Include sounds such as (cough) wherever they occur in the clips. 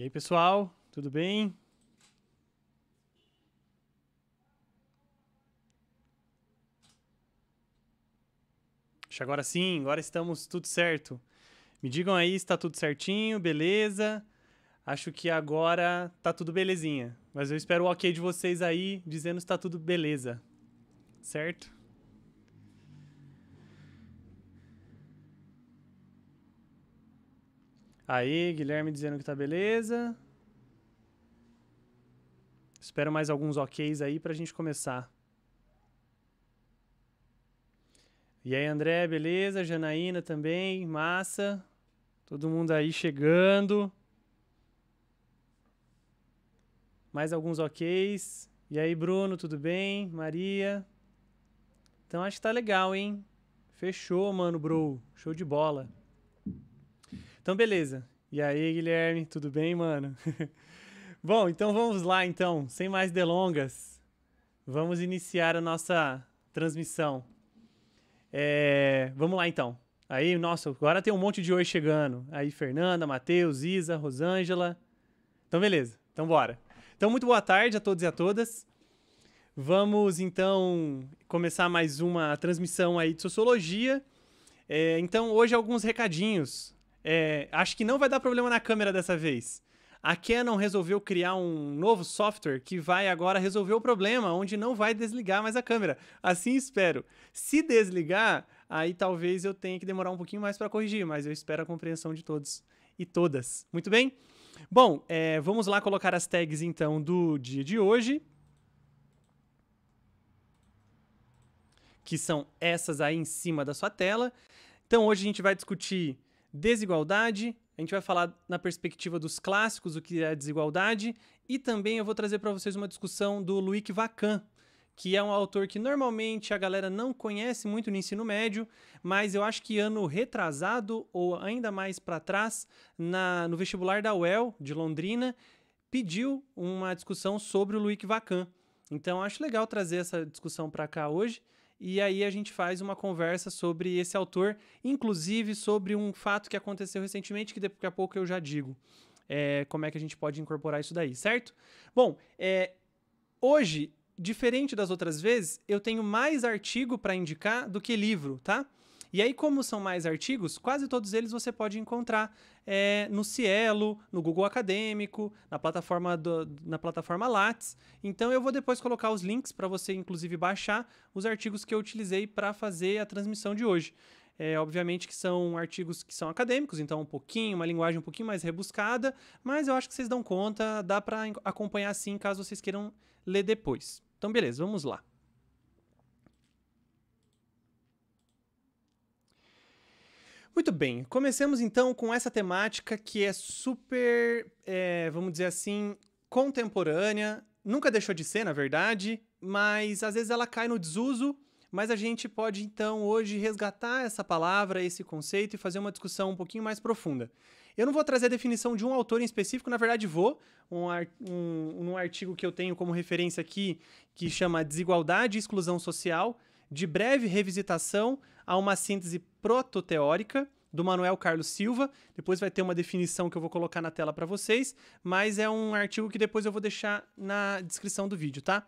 E aí, pessoal, tudo bem? Acho agora sim, agora estamos tudo certo. Me digam aí se tá tudo certinho, beleza? Acho que agora tá tudo belezinha. Mas eu espero o ok de vocês aí, dizendo se está tudo beleza. Certo? Aí, Guilherme dizendo que tá beleza. Espero mais alguns OKs aí pra gente começar. E aí, André, beleza? Janaína também, massa. Todo mundo aí chegando. Mais alguns OKs. E aí, Bruno, tudo bem? Maria. Então acho que tá legal, hein? Fechou, mano, bro. Show de bola. Então, beleza. E aí, Guilherme, tudo bem, mano? (laughs) Bom, então vamos lá, então. Sem mais delongas, vamos iniciar a nossa transmissão. É... Vamos lá, então. Aí, nossa, agora tem um monte de oi chegando. Aí, Fernanda, Matheus, Isa, Rosângela. Então, beleza. Então, bora. Então, muito boa tarde a todos e a todas. Vamos, então, começar mais uma transmissão aí de Sociologia. É, então, hoje alguns recadinhos é, acho que não vai dar problema na câmera dessa vez. A Canon resolveu criar um novo software que vai agora resolver o problema, onde não vai desligar mais a câmera. Assim espero. Se desligar, aí talvez eu tenha que demorar um pouquinho mais para corrigir, mas eu espero a compreensão de todos e todas. Muito bem? Bom, é, vamos lá colocar as tags então do dia de hoje. Que são essas aí em cima da sua tela. Então hoje a gente vai discutir desigualdade. A gente vai falar na perspectiva dos clássicos o que é a desigualdade e também eu vou trazer para vocês uma discussão do Luiz Vacan, que é um autor que normalmente a galera não conhece muito no ensino médio, mas eu acho que ano retrasado ou ainda mais para trás, na, no vestibular da UEL de Londrina, pediu uma discussão sobre o Luiz Vacan. Então acho legal trazer essa discussão para cá hoje e aí a gente faz uma conversa sobre esse autor, inclusive sobre um fato que aconteceu recentemente, que daqui a pouco eu já digo. É, como é que a gente pode incorporar isso daí, certo? Bom, é, hoje, diferente das outras vezes, eu tenho mais artigo para indicar do que livro, tá? E aí, como são mais artigos, quase todos eles você pode encontrar é, no Cielo, no Google Acadêmico, na plataforma, do, na plataforma Lattes. Então, eu vou depois colocar os links para você, inclusive, baixar os artigos que eu utilizei para fazer a transmissão de hoje. É, obviamente que são artigos que são acadêmicos, então um pouquinho, uma linguagem um pouquinho mais rebuscada, mas eu acho que vocês dão conta, dá para acompanhar sim, caso vocês queiram ler depois. Então, beleza, vamos lá. Muito bem, comecemos então com essa temática que é super, é, vamos dizer assim, contemporânea, nunca deixou de ser, na verdade, mas às vezes ela cai no desuso. Mas a gente pode então hoje resgatar essa palavra, esse conceito e fazer uma discussão um pouquinho mais profunda. Eu não vou trazer a definição de um autor em específico, na verdade vou, um, um, um artigo que eu tenho como referência aqui, que chama Desigualdade e Exclusão Social, de breve revisitação a uma síntese prototeórica do Manuel Carlos Silva. Depois vai ter uma definição que eu vou colocar na tela para vocês, mas é um artigo que depois eu vou deixar na descrição do vídeo, tá?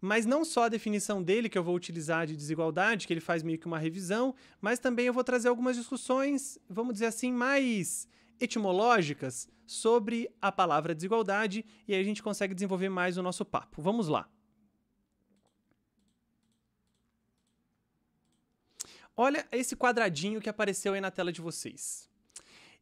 Mas não só a definição dele que eu vou utilizar de desigualdade, que ele faz meio que uma revisão, mas também eu vou trazer algumas discussões, vamos dizer assim, mais etimológicas sobre a palavra desigualdade e aí a gente consegue desenvolver mais o nosso papo. Vamos lá. Olha esse quadradinho que apareceu aí na tela de vocês.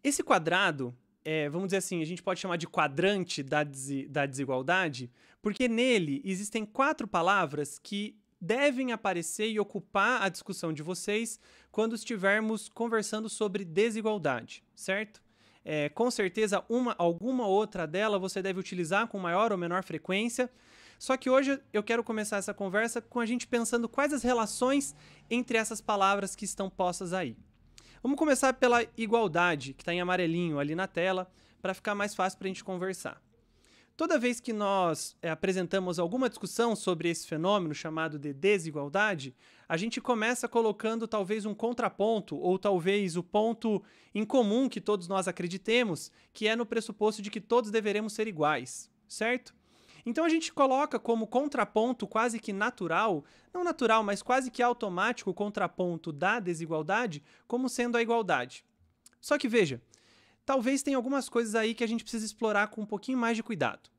Esse quadrado, é, vamos dizer assim, a gente pode chamar de quadrante da, des da desigualdade, porque nele existem quatro palavras que devem aparecer e ocupar a discussão de vocês quando estivermos conversando sobre desigualdade, certo? É, com certeza, uma, alguma outra dela você deve utilizar com maior ou menor frequência, só que hoje eu quero começar essa conversa com a gente pensando quais as relações entre essas palavras que estão postas aí. Vamos começar pela igualdade, que está em amarelinho ali na tela, para ficar mais fácil para a gente conversar. Toda vez que nós é, apresentamos alguma discussão sobre esse fenômeno chamado de desigualdade, a gente começa colocando talvez um contraponto ou talvez o ponto em comum que todos nós acreditemos, que é no pressuposto de que todos deveremos ser iguais, certo? Então a gente coloca como contraponto quase que natural, não natural, mas quase que automático, o contraponto da desigualdade como sendo a igualdade. Só que veja, talvez tenha algumas coisas aí que a gente precisa explorar com um pouquinho mais de cuidado.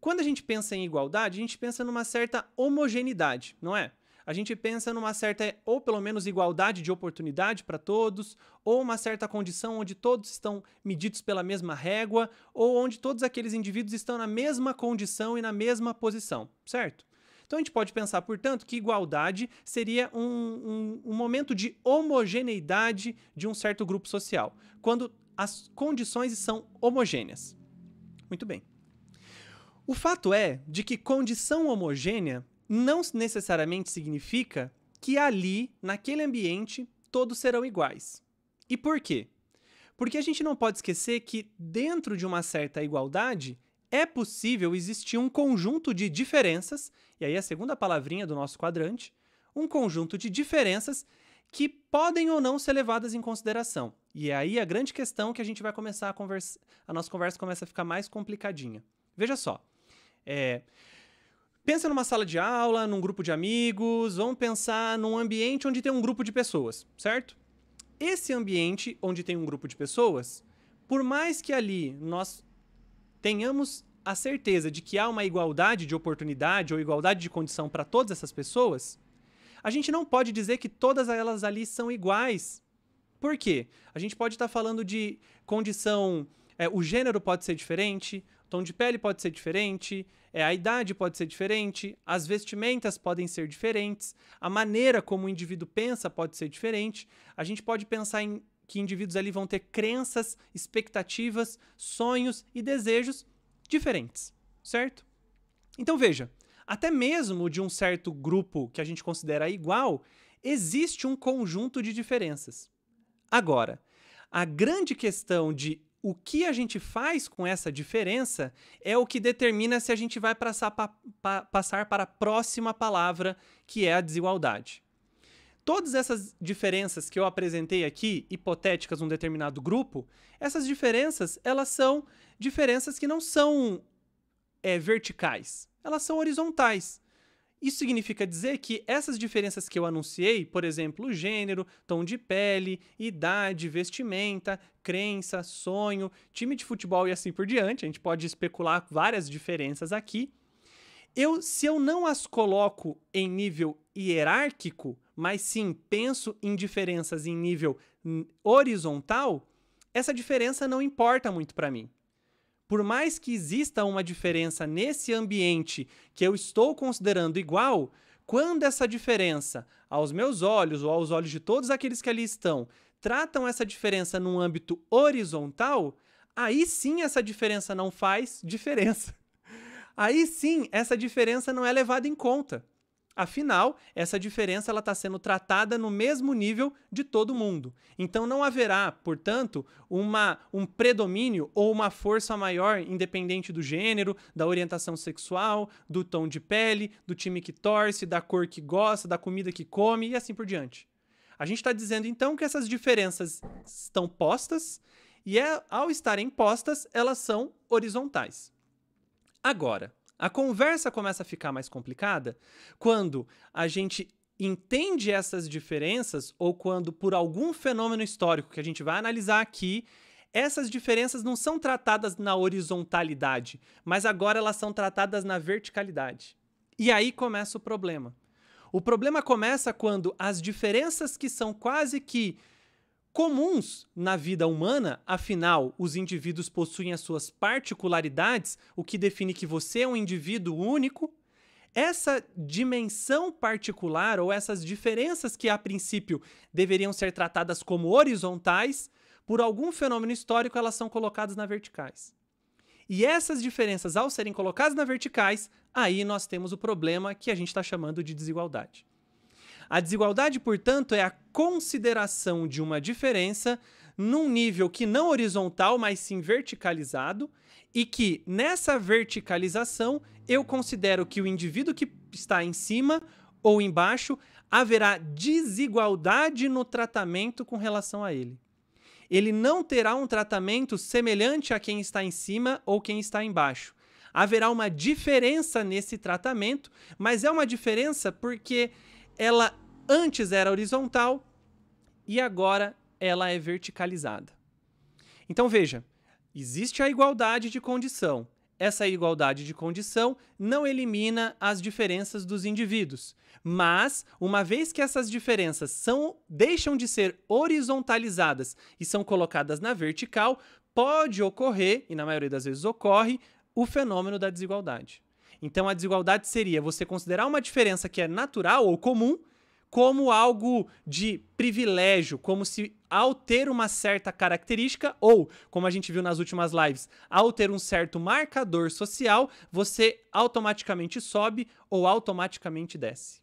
Quando a gente pensa em igualdade, a gente pensa numa certa homogeneidade, não é? a gente pensa numa certa, ou pelo menos igualdade de oportunidade para todos, ou uma certa condição onde todos estão medidos pela mesma régua, ou onde todos aqueles indivíduos estão na mesma condição e na mesma posição, certo? Então a gente pode pensar, portanto, que igualdade seria um, um, um momento de homogeneidade de um certo grupo social, quando as condições são homogêneas. Muito bem. O fato é de que condição homogênea não necessariamente significa que ali, naquele ambiente, todos serão iguais. E por quê? Porque a gente não pode esquecer que, dentro de uma certa igualdade, é possível existir um conjunto de diferenças, e aí a segunda palavrinha do nosso quadrante, um conjunto de diferenças que podem ou não ser levadas em consideração. E é aí a grande questão que a gente vai começar a conversar, a nossa conversa começa a ficar mais complicadinha. Veja só, é, Pensa numa sala de aula, num grupo de amigos, vamos pensar num ambiente onde tem um grupo de pessoas, certo? Esse ambiente onde tem um grupo de pessoas, por mais que ali nós tenhamos a certeza de que há uma igualdade de oportunidade ou igualdade de condição para todas essas pessoas, a gente não pode dizer que todas elas ali são iguais. Por quê? A gente pode estar tá falando de condição. É, o gênero pode ser diferente, o tom de pele pode ser diferente, é, a idade pode ser diferente, as vestimentas podem ser diferentes, a maneira como o indivíduo pensa pode ser diferente. A gente pode pensar em que indivíduos ali vão ter crenças, expectativas, sonhos e desejos diferentes, certo? Então veja, até mesmo de um certo grupo que a gente considera igual, existe um conjunto de diferenças. Agora, a grande questão de o que a gente faz com essa diferença é o que determina se a gente vai passar, pa, pa, passar para a próxima palavra, que é a desigualdade. Todas essas diferenças que eu apresentei aqui, hipotéticas num determinado grupo, essas diferenças, elas são diferenças que não são é, verticais, elas são horizontais. Isso significa dizer que essas diferenças que eu anunciei, por exemplo, gênero, tom de pele, idade, vestimenta, crença, sonho, time de futebol e assim por diante, a gente pode especular várias diferenças aqui. Eu, se eu não as coloco em nível hierárquico, mas sim penso em diferenças em nível horizontal, essa diferença não importa muito para mim por mais que exista uma diferença nesse ambiente que eu estou considerando igual, quando essa diferença, aos meus olhos ou aos olhos de todos aqueles que ali estão, tratam essa diferença num âmbito horizontal, aí sim essa diferença não faz diferença. (laughs) Aí sim essa diferença não é levada em conta. Afinal, essa diferença ela está sendo tratada no mesmo nível de todo mundo. Então não haverá, portanto, uma, um predomínio ou uma força maior, independente do gênero, da orientação sexual, do tom de pele, do time que torce, da cor que gosta, da comida que come e assim por diante. A gente está dizendo então que essas diferenças estão postas e, é, ao estarem postas, elas são horizontais. Agora, a conversa começa a ficar mais complicada quando a gente entende essas diferenças ou quando, por algum fenômeno histórico que a gente vai analisar aqui, essas diferenças não são tratadas na horizontalidade, mas agora elas são tratadas na verticalidade. E aí começa o problema. O problema começa quando as diferenças que são quase que comuns na vida humana, afinal, os indivíduos possuem as suas particularidades, o que define que você é um indivíduo único. Essa dimensão particular ou essas diferenças que a princípio deveriam ser tratadas como horizontais, por algum fenômeno histórico elas são colocadas na verticais. E essas diferenças, ao serem colocadas na verticais, aí nós temos o problema que a gente está chamando de desigualdade. A desigualdade, portanto, é a consideração de uma diferença num nível que não horizontal, mas sim verticalizado, e que nessa verticalização eu considero que o indivíduo que está em cima ou embaixo haverá desigualdade no tratamento com relação a ele. Ele não terá um tratamento semelhante a quem está em cima ou quem está embaixo. Haverá uma diferença nesse tratamento, mas é uma diferença porque ela antes era horizontal e agora ela é verticalizada. Então veja, existe a igualdade de condição. Essa igualdade de condição não elimina as diferenças dos indivíduos, mas uma vez que essas diferenças são deixam de ser horizontalizadas e são colocadas na vertical, pode ocorrer, e na maioria das vezes ocorre, o fenômeno da desigualdade. Então a desigualdade seria você considerar uma diferença que é natural ou comum como algo de privilégio, como se ao ter uma certa característica, ou, como a gente viu nas últimas lives, ao ter um certo marcador social, você automaticamente sobe ou automaticamente desce.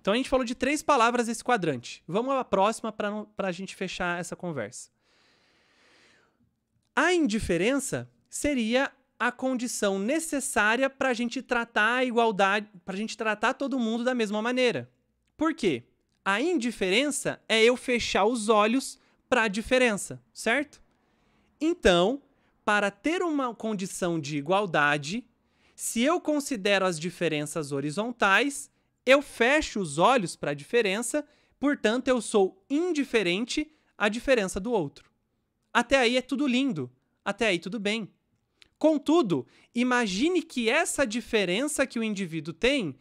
Então a gente falou de três palavras esse quadrante. Vamos à próxima para a gente fechar essa conversa. A indiferença seria a condição necessária para a gente tratar a igualdade, para a gente tratar todo mundo da mesma maneira. Por quê? A indiferença é eu fechar os olhos para a diferença, certo? Então, para ter uma condição de igualdade, se eu considero as diferenças horizontais, eu fecho os olhos para a diferença, portanto, eu sou indiferente à diferença do outro. Até aí é tudo lindo, até aí tudo bem. Contudo, imagine que essa diferença que o indivíduo tem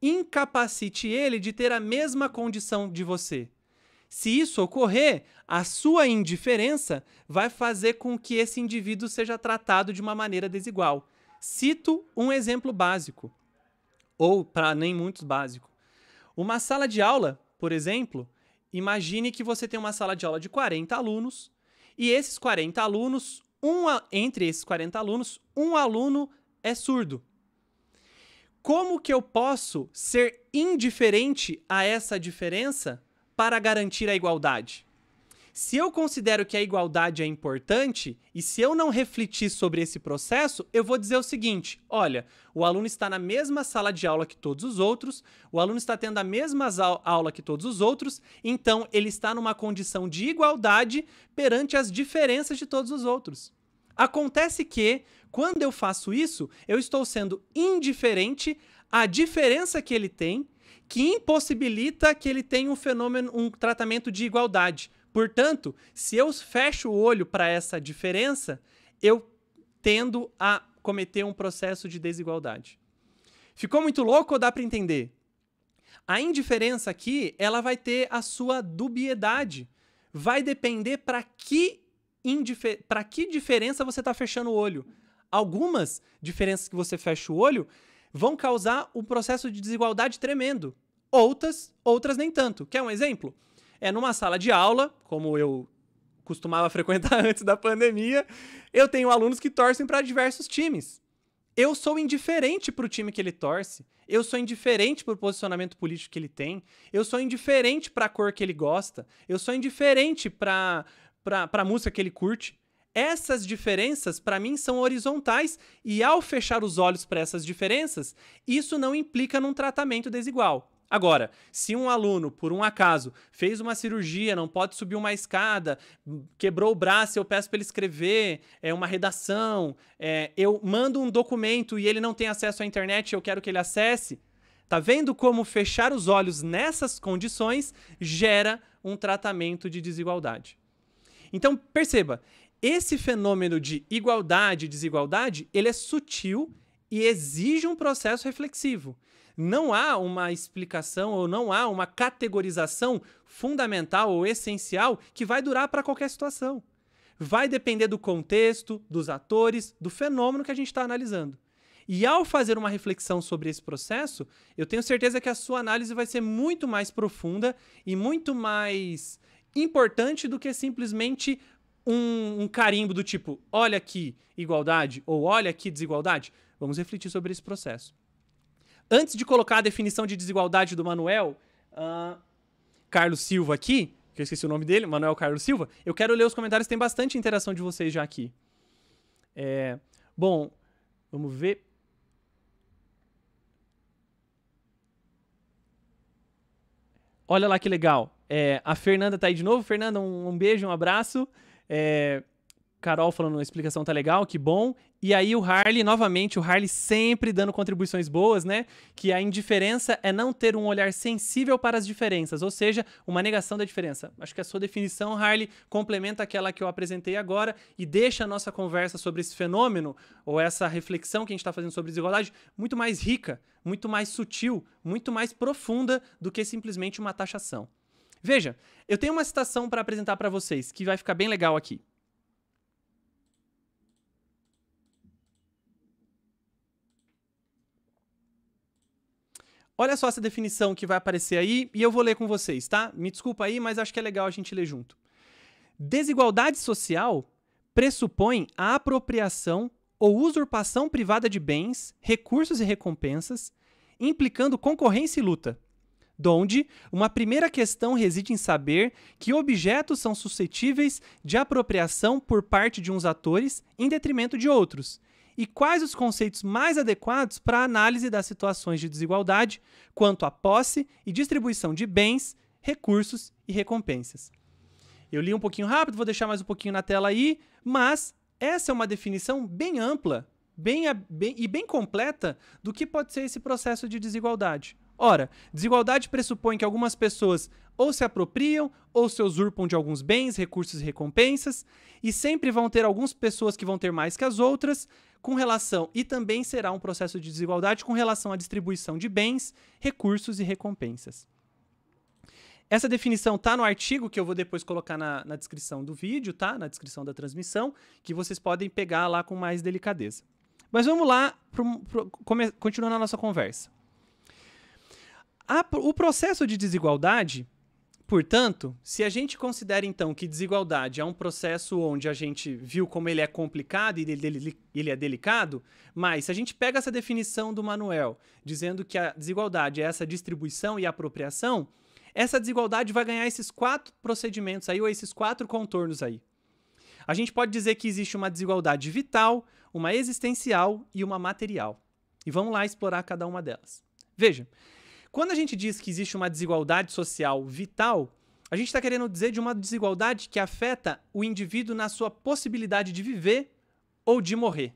incapacite ele de ter a mesma condição de você. Se isso ocorrer, a sua indiferença vai fazer com que esse indivíduo seja tratado de uma maneira desigual. Cito um exemplo básico, ou para nem muitos básico. Uma sala de aula, por exemplo, imagine que você tem uma sala de aula de 40 alunos e esses 40 alunos, um a, entre esses 40 alunos, um aluno é surdo. Como que eu posso ser indiferente a essa diferença para garantir a igualdade? Se eu considero que a igualdade é importante e se eu não refletir sobre esse processo, eu vou dizer o seguinte: olha, o aluno está na mesma sala de aula que todos os outros, o aluno está tendo a mesma aula que todos os outros, então ele está numa condição de igualdade perante as diferenças de todos os outros. Acontece que, quando eu faço isso, eu estou sendo indiferente à diferença que ele tem, que impossibilita que ele tenha um fenômeno, um tratamento de igualdade. Portanto, se eu fecho o olho para essa diferença, eu tendo a cometer um processo de desigualdade. Ficou muito louco ou dá para entender? A indiferença aqui, ela vai ter a sua dubiedade. Vai depender para que para que diferença você está fechando o olho. Algumas diferenças que você fecha o olho vão causar um processo de desigualdade tremendo. Outras, outras nem tanto. Quer um exemplo? é numa sala de aula, como eu costumava (laughs) frequentar antes da pandemia, eu tenho alunos que torcem para diversos times. Eu sou indiferente para o time que ele torce, eu sou indiferente para o posicionamento político que ele tem, eu sou indiferente para a cor que ele gosta, eu sou indiferente para a música que ele curte. Essas diferenças, para mim, são horizontais, e ao fechar os olhos para essas diferenças, isso não implica num tratamento desigual. Agora, se um aluno, por um acaso, fez uma cirurgia, não pode subir uma escada, quebrou o braço, eu peço para ele escrever é uma redação, é, eu mando um documento e ele não tem acesso à internet, eu quero que ele acesse. Tá vendo como fechar os olhos nessas condições gera um tratamento de desigualdade? Então, perceba, esse fenômeno de igualdade e desigualdade, ele é sutil e exige um processo reflexivo não há uma explicação ou não há uma categorização fundamental ou essencial que vai durar para qualquer situação. Vai depender do contexto, dos atores, do fenômeno que a gente está analisando. E ao fazer uma reflexão sobre esse processo, eu tenho certeza que a sua análise vai ser muito mais profunda e muito mais importante do que simplesmente um, um, carimbo do tipo: olha aqui igualdade ou olha aqui desigualdade. Vamos refletir sobre esse processo. Antes de colocar a definição de desigualdade do Manuel, uh, Carlos Silva aqui, que eu esqueci o nome dele, Manuel Carlos Silva, eu quero ler os comentários, tem bastante interação de vocês já aqui. É, bom, vamos ver. Olha lá que legal. É, a Fernanda tá aí de novo. Fernanda, um, um beijo, um abraço. É, Carol falando, a explicação tá legal, que bom. E aí o Harley, novamente, o Harley sempre dando contribuições boas, né? Que a indiferença é não ter um olhar sensível para as diferenças, ou seja, uma negação da diferença. Acho que a sua definição, Harley, complementa aquela que eu apresentei agora e deixa a nossa conversa sobre esse fenômeno, ou essa reflexão que a gente está fazendo sobre desigualdade, muito mais rica, muito mais sutil, muito mais profunda do que simplesmente uma taxação. Veja, eu tenho uma citação para apresentar para vocês que vai ficar bem legal aqui. Olha só essa definição que vai aparecer aí e eu vou ler com vocês, tá? Me desculpa aí, mas acho que é legal a gente ler junto. Desigualdade social pressupõe a apropriação ou usurpação privada de bens, recursos e recompensas, implicando concorrência e luta. Donde uma primeira questão reside em saber que objetos são suscetíveis de apropriação por parte de uns atores em detrimento de outros, e quais os conceitos mais adequados para a análise das situações de desigualdade quanto à posse e distribuição de bens, recursos e recompensas. Eu li um pouquinho rápido, vou deixar mais um pouquinho na tela aí, mas essa é uma definição bem ampla bem, bem, e bem completa do que pode ser esse processo de desigualdade. Ora, desigualdade pressupõe que algumas pessoas ou se apropriam ou se usurpam de alguns bens, recursos e recompensas, e sempre vão ter algumas pessoas que vão ter mais que as outras, com relação e também será um processo de desigualdade com relação à distribuição de bens, recursos e recompensas. Essa definição está no artigo que eu vou depois colocar na, na descrição do vídeo, tá? Na descrição da transmissão, que vocês podem pegar lá com mais delicadeza. Mas vamos lá, pro, pro, come, continuando a nossa conversa. A, o processo de desigualdade Portanto, se a gente considera então que desigualdade é um processo onde a gente viu como ele é complicado e é ele é delicado, mas se a gente pega essa definição do Manuel, dizendo que a desigualdade é essa distribuição e apropriação, essa desigualdade vai ganhar esses quatro procedimentos aí, ou esses quatro contornos aí. A gente pode dizer que existe uma desigualdade vital, uma existencial e uma material. E vamos lá explorar cada uma delas. Veja, quando a gente diz que existe uma desigualdade social vital, a gente está querendo dizer de uma desigualdade que afeta o indivíduo na sua possibilidade de viver ou de morrer.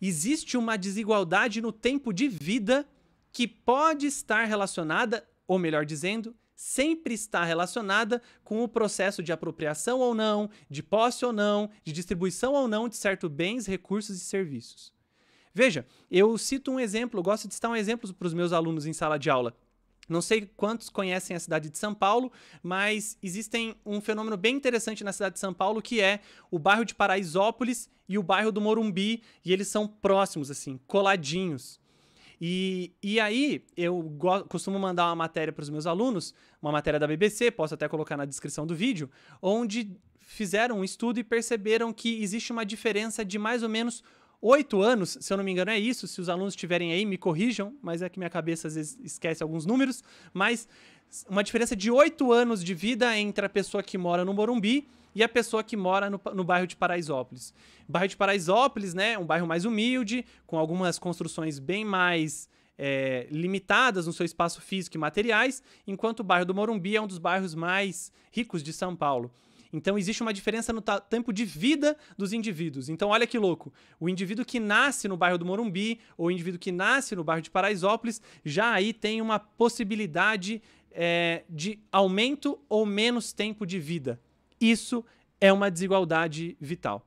Existe uma desigualdade no tempo de vida que pode estar relacionada, ou melhor dizendo, sempre está relacionada com o processo de apropriação ou não, de posse ou não, de distribuição ou não de certos bens, recursos e serviços. Veja, eu cito um exemplo, gosto de citar um exemplo para os meus alunos em sala de aula. Não sei quantos conhecem a cidade de São Paulo, mas existem um fenômeno bem interessante na cidade de São Paulo que é o bairro de Paraisópolis e o bairro do Morumbi, e eles são próximos, assim, coladinhos. E, e aí, eu costumo mandar uma matéria para os meus alunos, uma matéria da BBC, posso até colocar na descrição do vídeo, onde fizeram um estudo e perceberam que existe uma diferença de mais ou menos oito anos, se eu não me engano, é isso. Se os alunos estiverem aí, me corrijam, mas é que minha cabeça às vezes esquece alguns números. Mas uma diferença de oito anos de vida entre a pessoa que mora no Morumbi e a pessoa que mora no, no bairro de Paraisópolis. O bairro de Paraisópolis, né, é um bairro mais humilde, com algumas construções bem mais é, limitadas no seu espaço físico e materiais, enquanto o bairro do Morumbi é um dos bairros mais ricos de São Paulo. Então existe uma diferença no tempo de vida dos indivíduos. Então olha que louco. O indivíduo que nasce no bairro do Morumbi ou o indivíduo que nasce no bairro de Paraisópolis já aí tem uma possibilidade é, de aumento ou menos tempo de vida. Isso é uma desigualdade vital.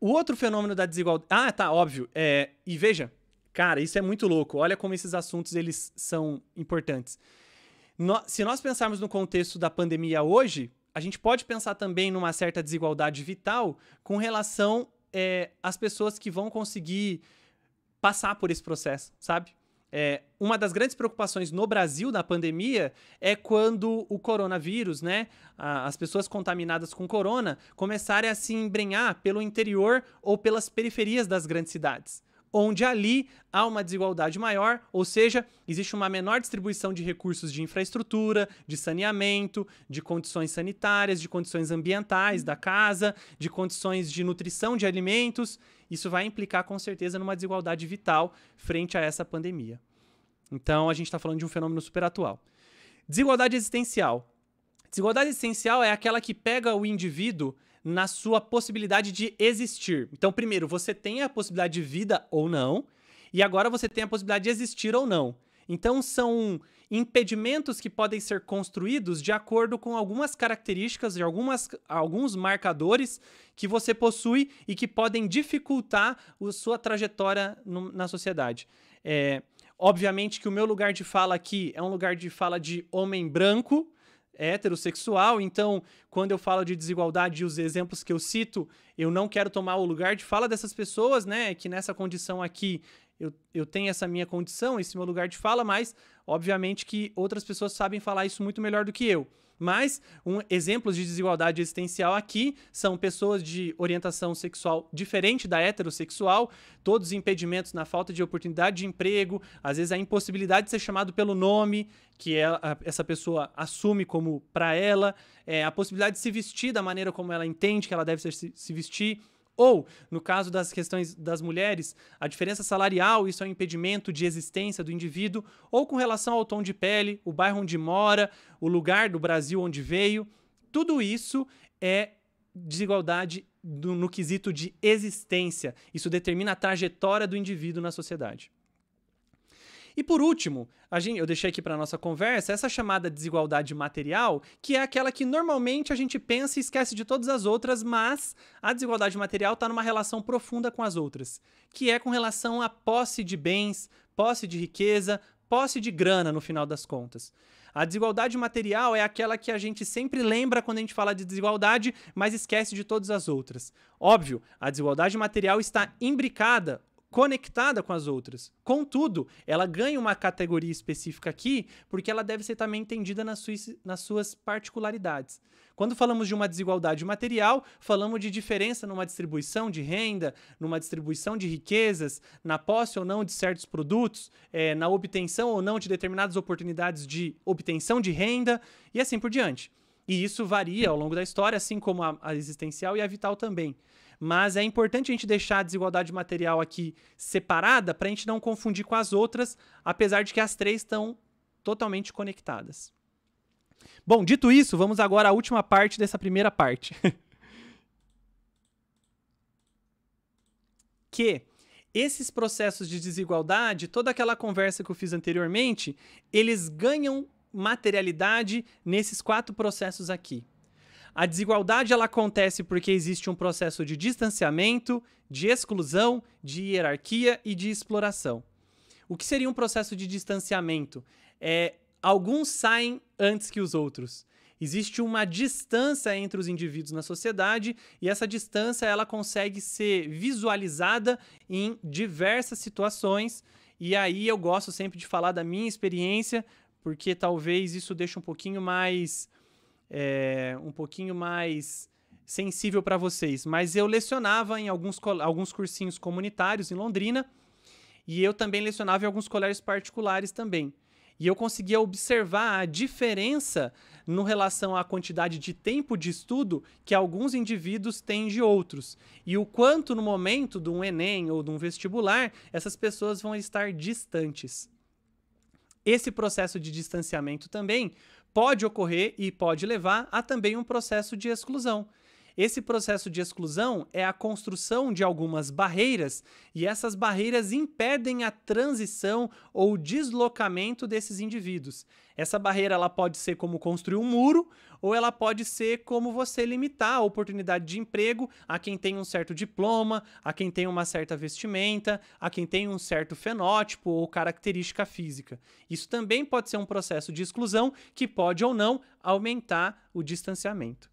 O outro fenômeno da desigualdade. Ah, tá, óbvio. É... E veja, cara, isso é muito louco. Olha como esses assuntos eles são importantes. No... Se nós pensarmos no contexto da pandemia hoje, a gente pode pensar também numa certa desigualdade vital com relação é, às pessoas que vão conseguir passar por esse processo, sabe? É, uma das grandes preocupações no Brasil na pandemia é quando o coronavírus, né, a, as pessoas contaminadas com corona começarem a se embrenhar pelo interior ou pelas periferias das grandes cidades onde ali há uma desigualdade maior, ou seja, existe uma menor distribuição de recursos de infraestrutura, de saneamento, de condições sanitárias, de condições ambientais da casa, de condições de nutrição de alimentos. Isso vai implicar com certeza numa desigualdade vital frente a essa pandemia. Então, a gente está falando de um fenômeno super atual. Desigualdade existencial. Desigualdade existencial é aquela que pega o indivíduo na sua possibilidade de existir. Então, primeiro, você tem a possibilidade de vida ou não, e agora você tem a possibilidade de existir ou não. Então, são impedimentos que podem ser construídos de acordo com algumas características e algumas, alguns marcadores que você possui e que podem dificultar a sua trajetória no, na sociedade. É, obviamente que o meu lugar de fala aqui é um lugar de fala de homem branco, heterossexual, então quando eu falo de desigualdade e os exemplos que eu cito, eu não quero tomar o lugar de fala dessas pessoas, né? Que nessa condição aqui eu, eu tenho essa minha condição, esse meu lugar de fala, mas obviamente que outras pessoas sabem falar isso muito melhor do que eu. Mas um, exemplos de desigualdade existencial aqui são pessoas de orientação sexual diferente da heterossexual, todos os impedimentos na falta de oportunidade de emprego, às vezes a impossibilidade de ser chamado pelo nome que ela, essa pessoa assume como para ela, é, a possibilidade de se vestir da maneira como ela entende que ela deve se vestir ou, no caso das questões das mulheres, a diferença salarial, isso é um impedimento de existência do indivíduo, ou com relação ao tom de pele, o bairro onde mora, o lugar do Brasil onde veio. Tudo isso é desigualdade no quesito de existência. Isso determina a trajetória do indivíduo na sociedade. E por último, gente, eu deixei aqui para nossa conversa essa chamada desigualdade material, que é aquela que normalmente a gente pensa e esquece de todas as outras, mas a desigualdade material está numa relação profunda com as outras, que é com relação à posse de bens, posse de riqueza, posse de grana no final das contas. A desigualdade material é aquela que a gente sempre lembra quando a gente fala de desigualdade, mas esquece de todas as outras. Óbvio, a desigualdade material está imbricada conectada com as outras. Contudo, ela ganha uma categoria específica aqui porque ela deve ser também entendida nas suas, nas suas particularidades. Quando falamos de uma desigualdade material, falamos de diferença numa distribuição de renda, numa distribuição de riquezas, na posse ou não de certos produtos, é, na obtenção ou não de determinadas oportunidades de obtenção de renda e assim por diante. E isso varia ao longo da história, assim como a, a existencial e a vital também. Mas é importante a gente deixar a desigualdade material aqui separada para a gente não confundir com as outras, apesar de que as três estão totalmente conectadas. Bom, dito isso, vamos agora à última parte dessa primeira parte. (laughs) que esses processos de desigualdade, toda aquela conversa que eu fiz anteriormente, eles ganham materialidade nesses quatro processos aqui. A desigualdade ela acontece porque existe um processo de distanciamento, de exclusão, de hierarquia e de exploração. O que seria um processo de distanciamento? É alguns saem antes que os outros. Existe uma distância entre os indivíduos na sociedade e essa distância ela consegue ser visualizada em diversas situações. E aí eu gosto sempre de falar da minha experiência, porque talvez isso deixe um pouquinho mais é, um pouquinho mais sensível para vocês, mas eu lecionava em alguns, alguns cursinhos comunitários em Londrina e eu também lecionava em alguns colégios particulares também. E eu conseguia observar a diferença no relação à quantidade de tempo de estudo que alguns indivíduos têm de outros. E o quanto no momento de um Enem ou de um vestibular, essas pessoas vão estar distantes. Esse processo de distanciamento também pode ocorrer e pode levar a também um processo de exclusão. Esse processo de exclusão é a construção de algumas barreiras e essas barreiras impedem a transição ou deslocamento desses indivíduos. Essa barreira ela pode ser como construir um muro ou ela pode ser como você limitar a oportunidade de emprego a quem tem um certo diploma, a quem tem uma certa vestimenta, a quem tem um certo fenótipo ou característica física. Isso também pode ser um processo de exclusão que pode ou não aumentar o distanciamento.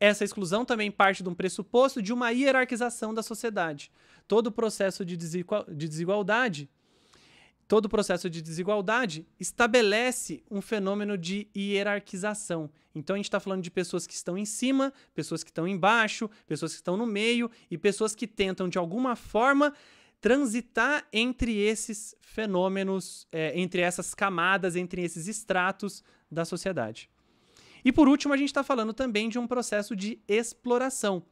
Essa exclusão também parte de um pressuposto de uma hierarquização da sociedade. Todo o processo de, desigualdade, todo o processo de desigualdade estabelece um fenômeno de hierarquização. Então a gente está falando de pessoas que estão em cima, pessoas que estão embaixo, pessoas que estão no meio e pessoas que tentam de alguma forma transitar entre esses fenômenos, é, entre essas camadas, entre esses estratos da sociedade. E por último, a gente está falando também de um processo de exploração.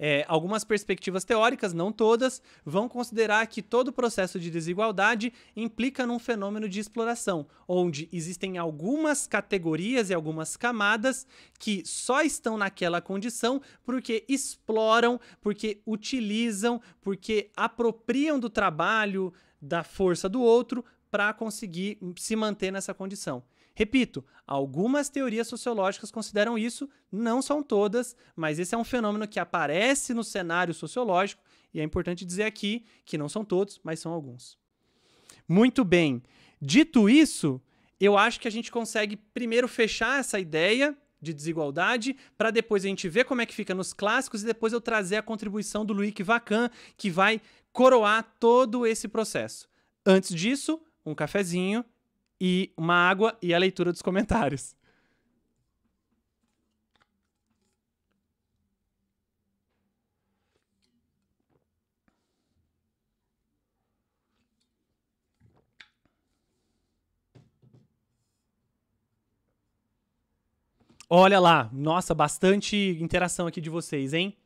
É, algumas perspectivas teóricas, não todas, vão considerar que todo processo de desigualdade implica num fenômeno de exploração, onde existem algumas categorias e algumas camadas que só estão naquela condição porque exploram, porque utilizam, porque apropriam do trabalho, da força do outro para conseguir se manter nessa condição. Repito, algumas teorias sociológicas consideram isso, não são todas, mas esse é um fenômeno que aparece no cenário sociológico e é importante dizer aqui que não são todos, mas são alguns. Muito bem. Dito isso, eu acho que a gente consegue primeiro fechar essa ideia de desigualdade, para depois a gente ver como é que fica nos clássicos e depois eu trazer a contribuição do Luiz Vacan, que vai coroar todo esse processo. Antes disso, um cafezinho e uma água e a leitura dos comentários. Olha lá, nossa, bastante interação aqui de vocês, hein?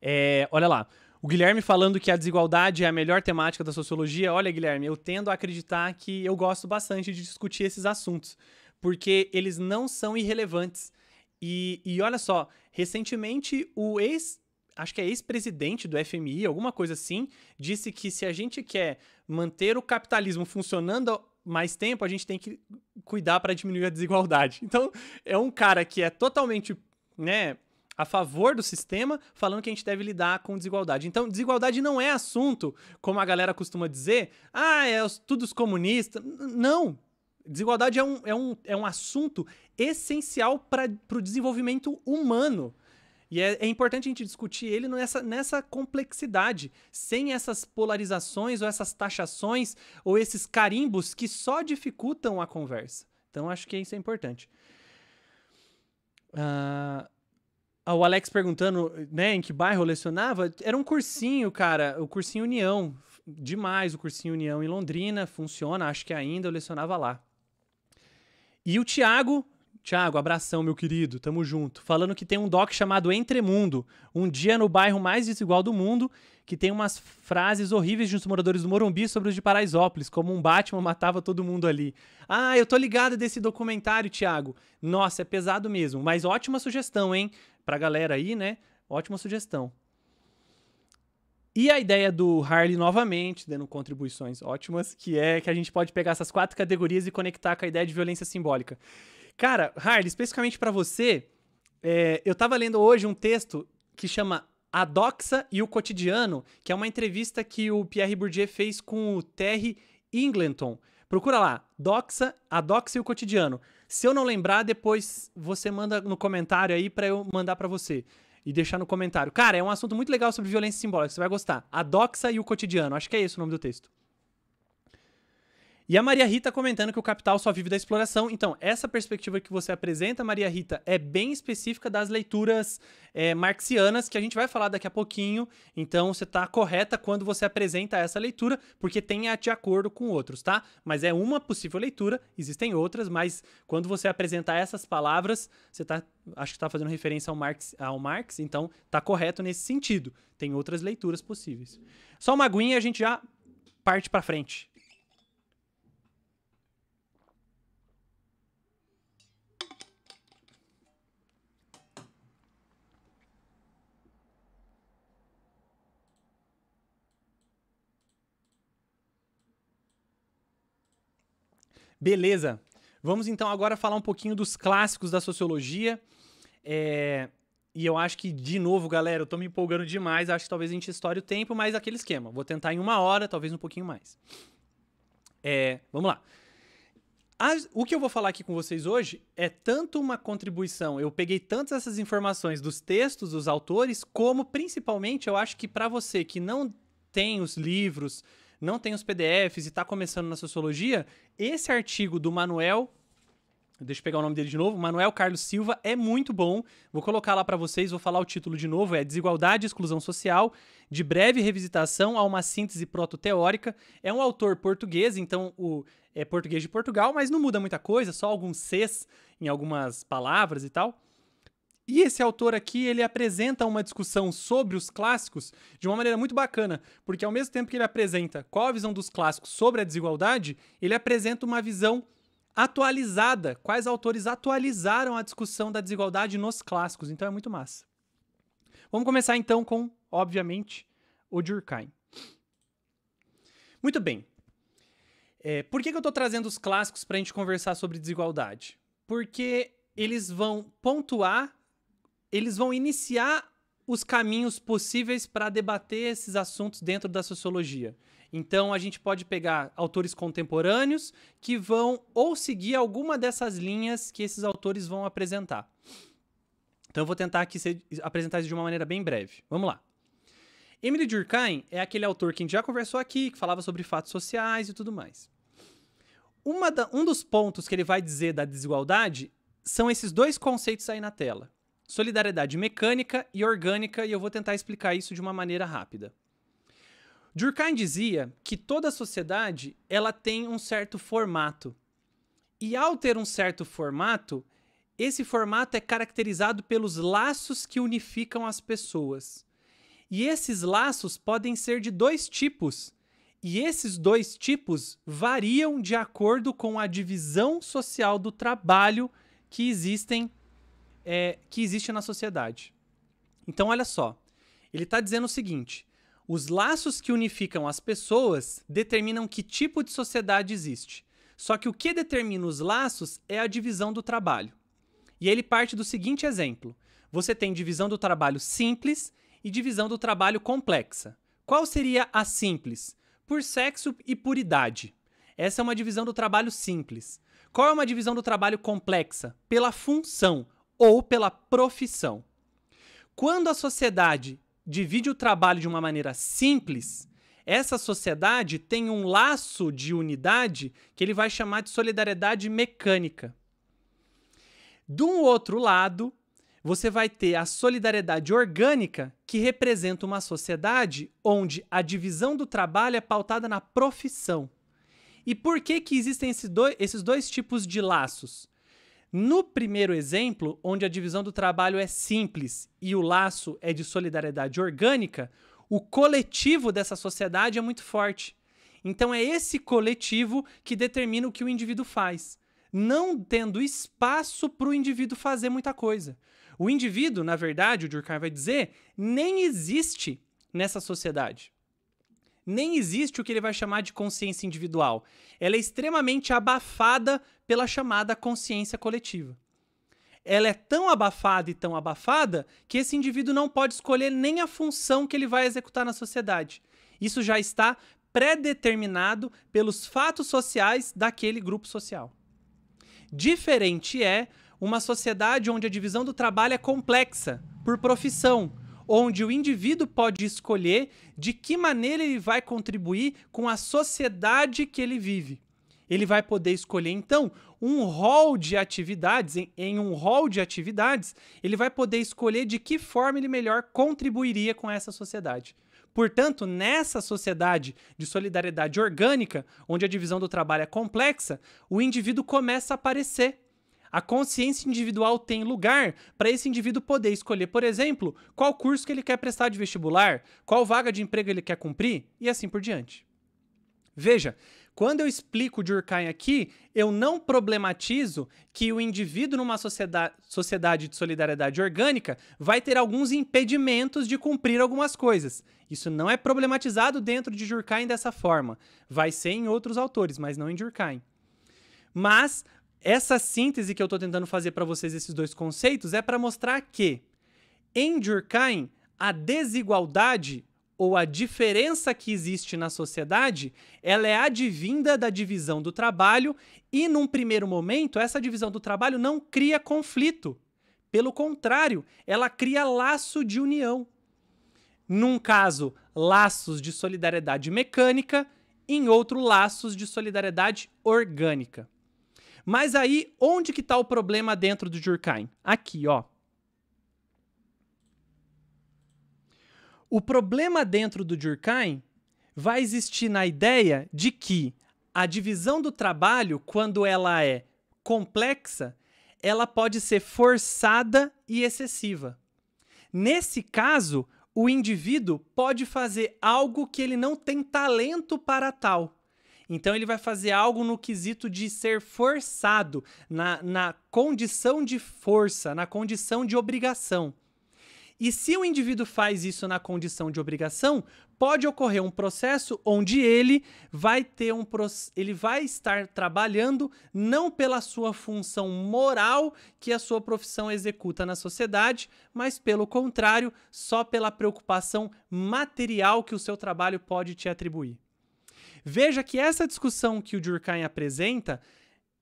É, olha lá. O Guilherme falando que a desigualdade é a melhor temática da sociologia. Olha, Guilherme, eu tendo a acreditar que eu gosto bastante de discutir esses assuntos, porque eles não são irrelevantes. E, e olha só, recentemente o ex acho que é ex-presidente do FMI, alguma coisa assim, disse que se a gente quer manter o capitalismo funcionando mais tempo, a gente tem que cuidar para diminuir a desigualdade. (laughs) Então, é um cara que é totalmente, né, a favor do sistema, falando que a gente deve lidar com desigualdade. Então, desigualdade não é assunto, como a galera costuma dizer, ah, é tudo os comunistas. Não! Desigualdade é um, é um, é um assunto essencial para o desenvolvimento humano. E é, é, importante a gente discutir ele nessa, nessa complexidade, sem essas polarizações ou essas taxações ou esses carimbos que só dificultam a conversa. Então, acho que isso é importante. Uh, ah, o Alex perguntando, né, em que bairro eu lecionava, era um cursinho, cara, o cursinho União. Demais o cursinho União em Londrina, funciona, acho que ainda eu lecionava lá. E o Thiago Tiago, abração, meu querido, tamo junto. Falando que tem um doc chamado Entremundo, um dia no bairro mais desigual do mundo, que tem umas frases horríveis de uns moradores do Morumbi sobre os de Paraisópolis, como um Batman matava todo mundo ali. Ah, eu tô ligado desse documentário, Tiago. Nossa, é pesado mesmo, mas ótima sugestão, hein? Pra galera aí, né? Ótima sugestão. E a ideia do Harley novamente, dando contribuições ótimas, que é que a gente pode pegar essas quatro categorias e conectar com a ideia de violência simbólica. Cara, Harley, especificamente para você, é, eu tava lendo hoje um texto que chama A Doxa e o Cotidiano, que é uma entrevista que o Pierre Bourdieu fez com o Terry Englandton. Procura lá, Doxa, A Doxa e o Cotidiano. Se eu não lembrar, depois você manda no comentário aí para eu mandar para você e deixar no comentário. Cara, é um assunto muito legal sobre violência simbólica, você vai gostar. A Doxa e o Cotidiano, acho que é esse o nome do texto. E a Maria Rita comentando que o capital só vive da exploração. Então, essa perspectiva que você apresenta, Maria Rita, é bem específica das leituras é, marxianas, que a gente vai falar daqui a pouquinho. Então, você está correta quando você apresenta essa leitura, porque tem a de acordo com outros, tá? Mas é uma possível leitura, existem outras, mas quando você apresentar essas palavras, você está acho que está fazendo referência ao Marx, ao Marx então está correto nesse sentido. Tem outras leituras possíveis. Só uma aguinha e a gente já parte para frente. Beleza. Vamos então agora falar um pouquinho dos clássicos da sociologia. É... E eu acho que, de novo, galera, eu tô me empolgando demais. Acho que talvez a gente estoure o tempo, mas aquele esquema. Vou tentar em uma hora, talvez um pouquinho mais. É... Vamos lá. As... o que eu vou falar aqui com vocês hoje é tanto uma contribuição. Eu peguei tantas essas informações dos textos, dos autores, como principalmente eu acho que para você que não tem os livros, não tem os PDFs e está começando na sociologia, esse artigo do Manuel Deixa eu pegar o nome dele de novo. Manuel Carlos Silva é muito bom. Vou colocar lá para vocês, vou falar o título de novo, é Desigualdade e Exclusão Social, de breve revisitação a uma síntese prototeórica. É um autor português, então o é português de Portugal, mas não muda muita coisa, só alguns Cs em algumas palavras e tal. E esse autor aqui, ele apresenta uma discussão sobre os clássicos de uma maneira muito bacana, porque ao mesmo tempo que ele apresenta qual a visão dos clássicos sobre a desigualdade, ele apresenta uma visão atualizada, quais autores atualizaram a discussão da desigualdade nos clássicos, então é muito massa. Vamos começar então com, obviamente, o Durkheim. Muito bem. É, por que, que eu estou trazendo os clássicos para a gente conversar sobre desigualdade? Porque eles vão pontuar eles vão iniciar os caminhos possíveis para debater esses assuntos dentro da sociologia. Então a gente pode pegar autores contemporâneos que vão ou seguir alguma dessas linhas que esses autores vão apresentar. Então eu vou tentar aqui ser, apresentar isso de uma maneira bem breve. Vamos lá. Emily Durkheim é aquele autor que a gente já conversou aqui, que falava sobre fatos sociais e tudo mais. Da, um dos pontos que ele vai dizer da desigualdade são esses dois conceitos aí na tela. Solidariedade mecânica e orgânica, e eu vou tentar explicar isso de uma maneira rápida. Durkheim dizia que toda sociedade ela tem um certo formato. E ao ter um certo formato, esse formato é caracterizado pelos laços que unificam as pessoas. E esses laços podem ser de dois tipos. E esses dois tipos variam de acordo com a divisão social do trabalho que existem é, que existe na sociedade. Então, olha só. Ele está dizendo o seguinte: os laços que unificam as pessoas determinam que tipo de sociedade existe. Só que o que determina os laços é a divisão do trabalho. E ele parte do seguinte exemplo: você tem divisão do trabalho simples e divisão do trabalho complexa. Qual seria a simples? Por sexo e por idade. Essa é uma divisão do trabalho simples. Qual é uma divisão do trabalho complexa? Pela função, ou pela profissão. Quando a sociedade divide o trabalho de uma maneira simples, essa sociedade tem um laço de unidade que ele vai chamar de solidariedade mecânica. Do outro lado, você vai ter a solidariedade orgânica, que representa uma sociedade onde a divisão do trabalho é pautada na profissão. E por que, que existem esses dois, esses dois tipos de laços? No primeiro exemplo, onde a divisão do trabalho é simples e o laço é de solidariedade orgânica, o coletivo dessa sociedade é muito forte. Então é esse coletivo que determina o que o indivíduo faz, não tendo espaço para o indivíduo fazer muita coisa. O indivíduo, na verdade, o Durkheim vai dizer, nem existe nessa sociedade nem existe o que ele vai chamar de consciência individual. Ela é extremamente abafada pela chamada consciência coletiva. Ela é tão abafada e tão abafada que esse indivíduo não pode escolher nem a função que ele vai executar na sociedade. Isso já está predeterminado pelos fatos sociais daquele grupo social. Diferente é uma sociedade onde a divisão do trabalho é complexa, por profissão, onde o indivíduo pode escolher de que maneira ele vai contribuir com a sociedade que ele vive. Ele vai poder escolher então um rol de atividades, em, em um rol de atividades, ele vai poder escolher de que forma ele melhor contribuiria com essa sociedade. Portanto, nessa sociedade de solidariedade orgânica, onde a divisão do trabalho é complexa, o indivíduo começa a aparecer a consciência individual tem lugar para esse indivíduo poder escolher, por exemplo, qual curso que ele quer prestar de vestibular, qual vaga de emprego ele quer cumprir e assim por diante. Veja, quando eu explico Durkheim aqui, eu não problematizo que o indivíduo numa sociedade, sociedade de solidariedade orgânica vai ter alguns impedimentos de cumprir algumas coisas. Isso não é problematizado dentro de Durkheim dessa forma. Vai ser em outros autores, mas não em Durkheim. Mas essa síntese que eu estou tentando fazer para vocês esses dois conceitos é para mostrar que em Durkheim a desigualdade ou a diferença que existe na sociedade, ela é advinda da divisão do trabalho e num primeiro momento essa divisão do trabalho não cria conflito. Pelo contrário, ela cria laço de união. Num caso, laços de solidariedade mecânica, em outro, laços de solidariedade orgânica. Mas aí, onde que tá o problema dentro do Durkheim? Aqui, ó. O problema dentro do Durkheim vai existir na ideia de que a divisão do trabalho, quando ela é complexa, ela pode ser forçada e excessiva. Nesse caso, o indivíduo pode fazer algo que ele não tem talento para tal. Então ele vai fazer algo no quesito de ser forçado, na, na condição de força, na condição de obrigação. E se o indivíduo faz isso na condição de obrigação, pode ocorrer um processo onde ele vai ter um ele vai estar trabalhando não pela sua função moral que a sua profissão executa na sociedade, mas pelo contrário, só pela preocupação material que o seu trabalho pode te atribuir. Veja que essa discussão que o Durkheim apresenta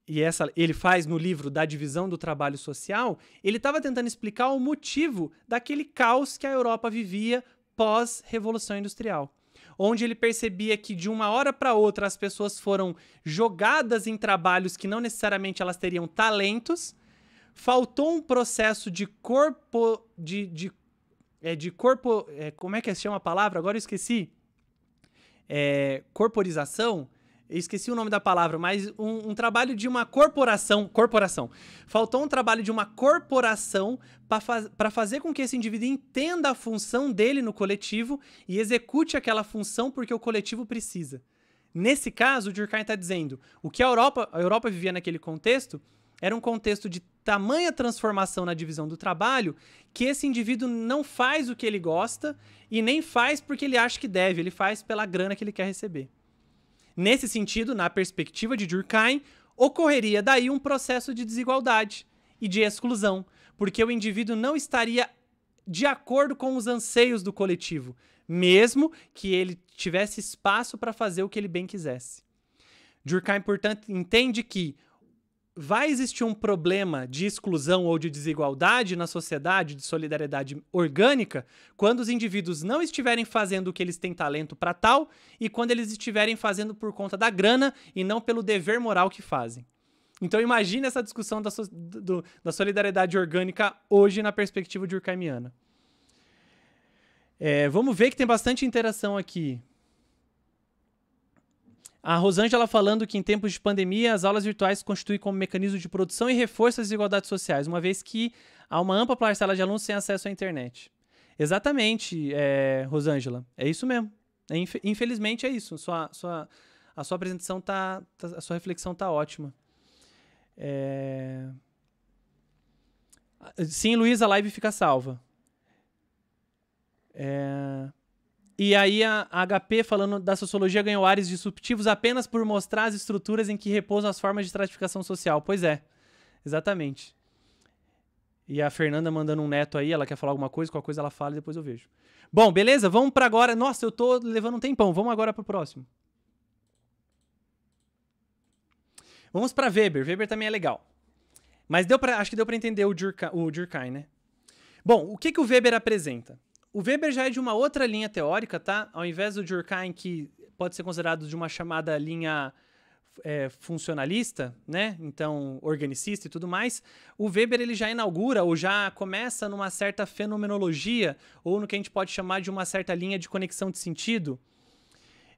e essa ele faz no livro da divisão do trabalho social, ele estava tentando explicar o motivo daquele caos que a Europa vivia pós-revolução industrial, onde ele percebia que de uma hora para outra as pessoas foram jogadas em trabalhos que não necessariamente elas teriam talentos, faltou um processo de corpo de, de, é, de corpo é, como é que se chama a palavra agora eu esqueci é, corporização, eu esqueci o nome da palavra, mas um, um, trabalho de uma corporação. Corporação. Faltou um trabalho de uma corporação para faz, fazer com que esse indivíduo entenda a função dele no coletivo e execute aquela função porque o coletivo precisa. Nesse caso, o Durkheim está dizendo o que a Europa, a Europa vivia naquele contexto era um contexto de tamanha transformação na divisão do trabalho que esse indivíduo não faz o que ele gosta e nem faz porque ele acha que deve, ele faz pela grana que ele quer receber. Nesse sentido, na perspectiva de Durkheim, ocorreria daí um processo de desigualdade e de exclusão, porque o indivíduo não estaria de acordo com os anseios do coletivo, mesmo que ele tivesse espaço para fazer o que ele bem quisesse. Durkheim, portanto, entende que vai existir um problema de exclusão ou de desigualdade na sociedade, de solidariedade orgânica, quando os indivíduos não estiverem fazendo o que eles têm talento para tal e quando eles estiverem fazendo por conta da grana e não pelo dever moral que fazem. Então imagine essa discussão da, so, do, da solidariedade orgânica hoje na perspectiva de É, vamos ver que tem bastante interação aqui. A Rosângela falando que em tempos de pandemia as aulas virtuais se constituem como mecanismo de produção e reforço das desigualdades sociais, uma vez que há uma ampla parcela de alunos sem acesso à internet. Exatamente, é, Rosângela. É isso mesmo. É, infelizmente é isso. Sua, sua, a sua apresentação tá, tá A sua reflexão tá ótima. É... Sim, Luiz, a live fica salva. É... E aí a HP, falando da sociologia, ganhou ares disruptivos apenas por mostrar as estruturas em que repousam as formas de estratificação social. Pois é, exatamente. E a Fernanda mandando um neto aí, ela quer falar alguma coisa, qualquer coisa ela fala e depois eu vejo. Bom, beleza? Vamos para agora. Nossa, eu tô levando um tempão. Vamos agora pro próximo. Vamos para Weber. Weber também é legal. Mas deu pra, acho que deu para entender o, Durka, o Durkheim, né? Bom, o que, que o Weber apresenta? O Weber já é de uma outra linha teórica, tá? Ao invés do Durkheim, que pode ser considerado de uma chamada linha é, funcionalista, né? Então, organicista e tudo mais, o Weber ele já inaugura ou já começa numa certa fenomenologia, ou no que a gente pode chamar de uma certa linha de conexão de sentido.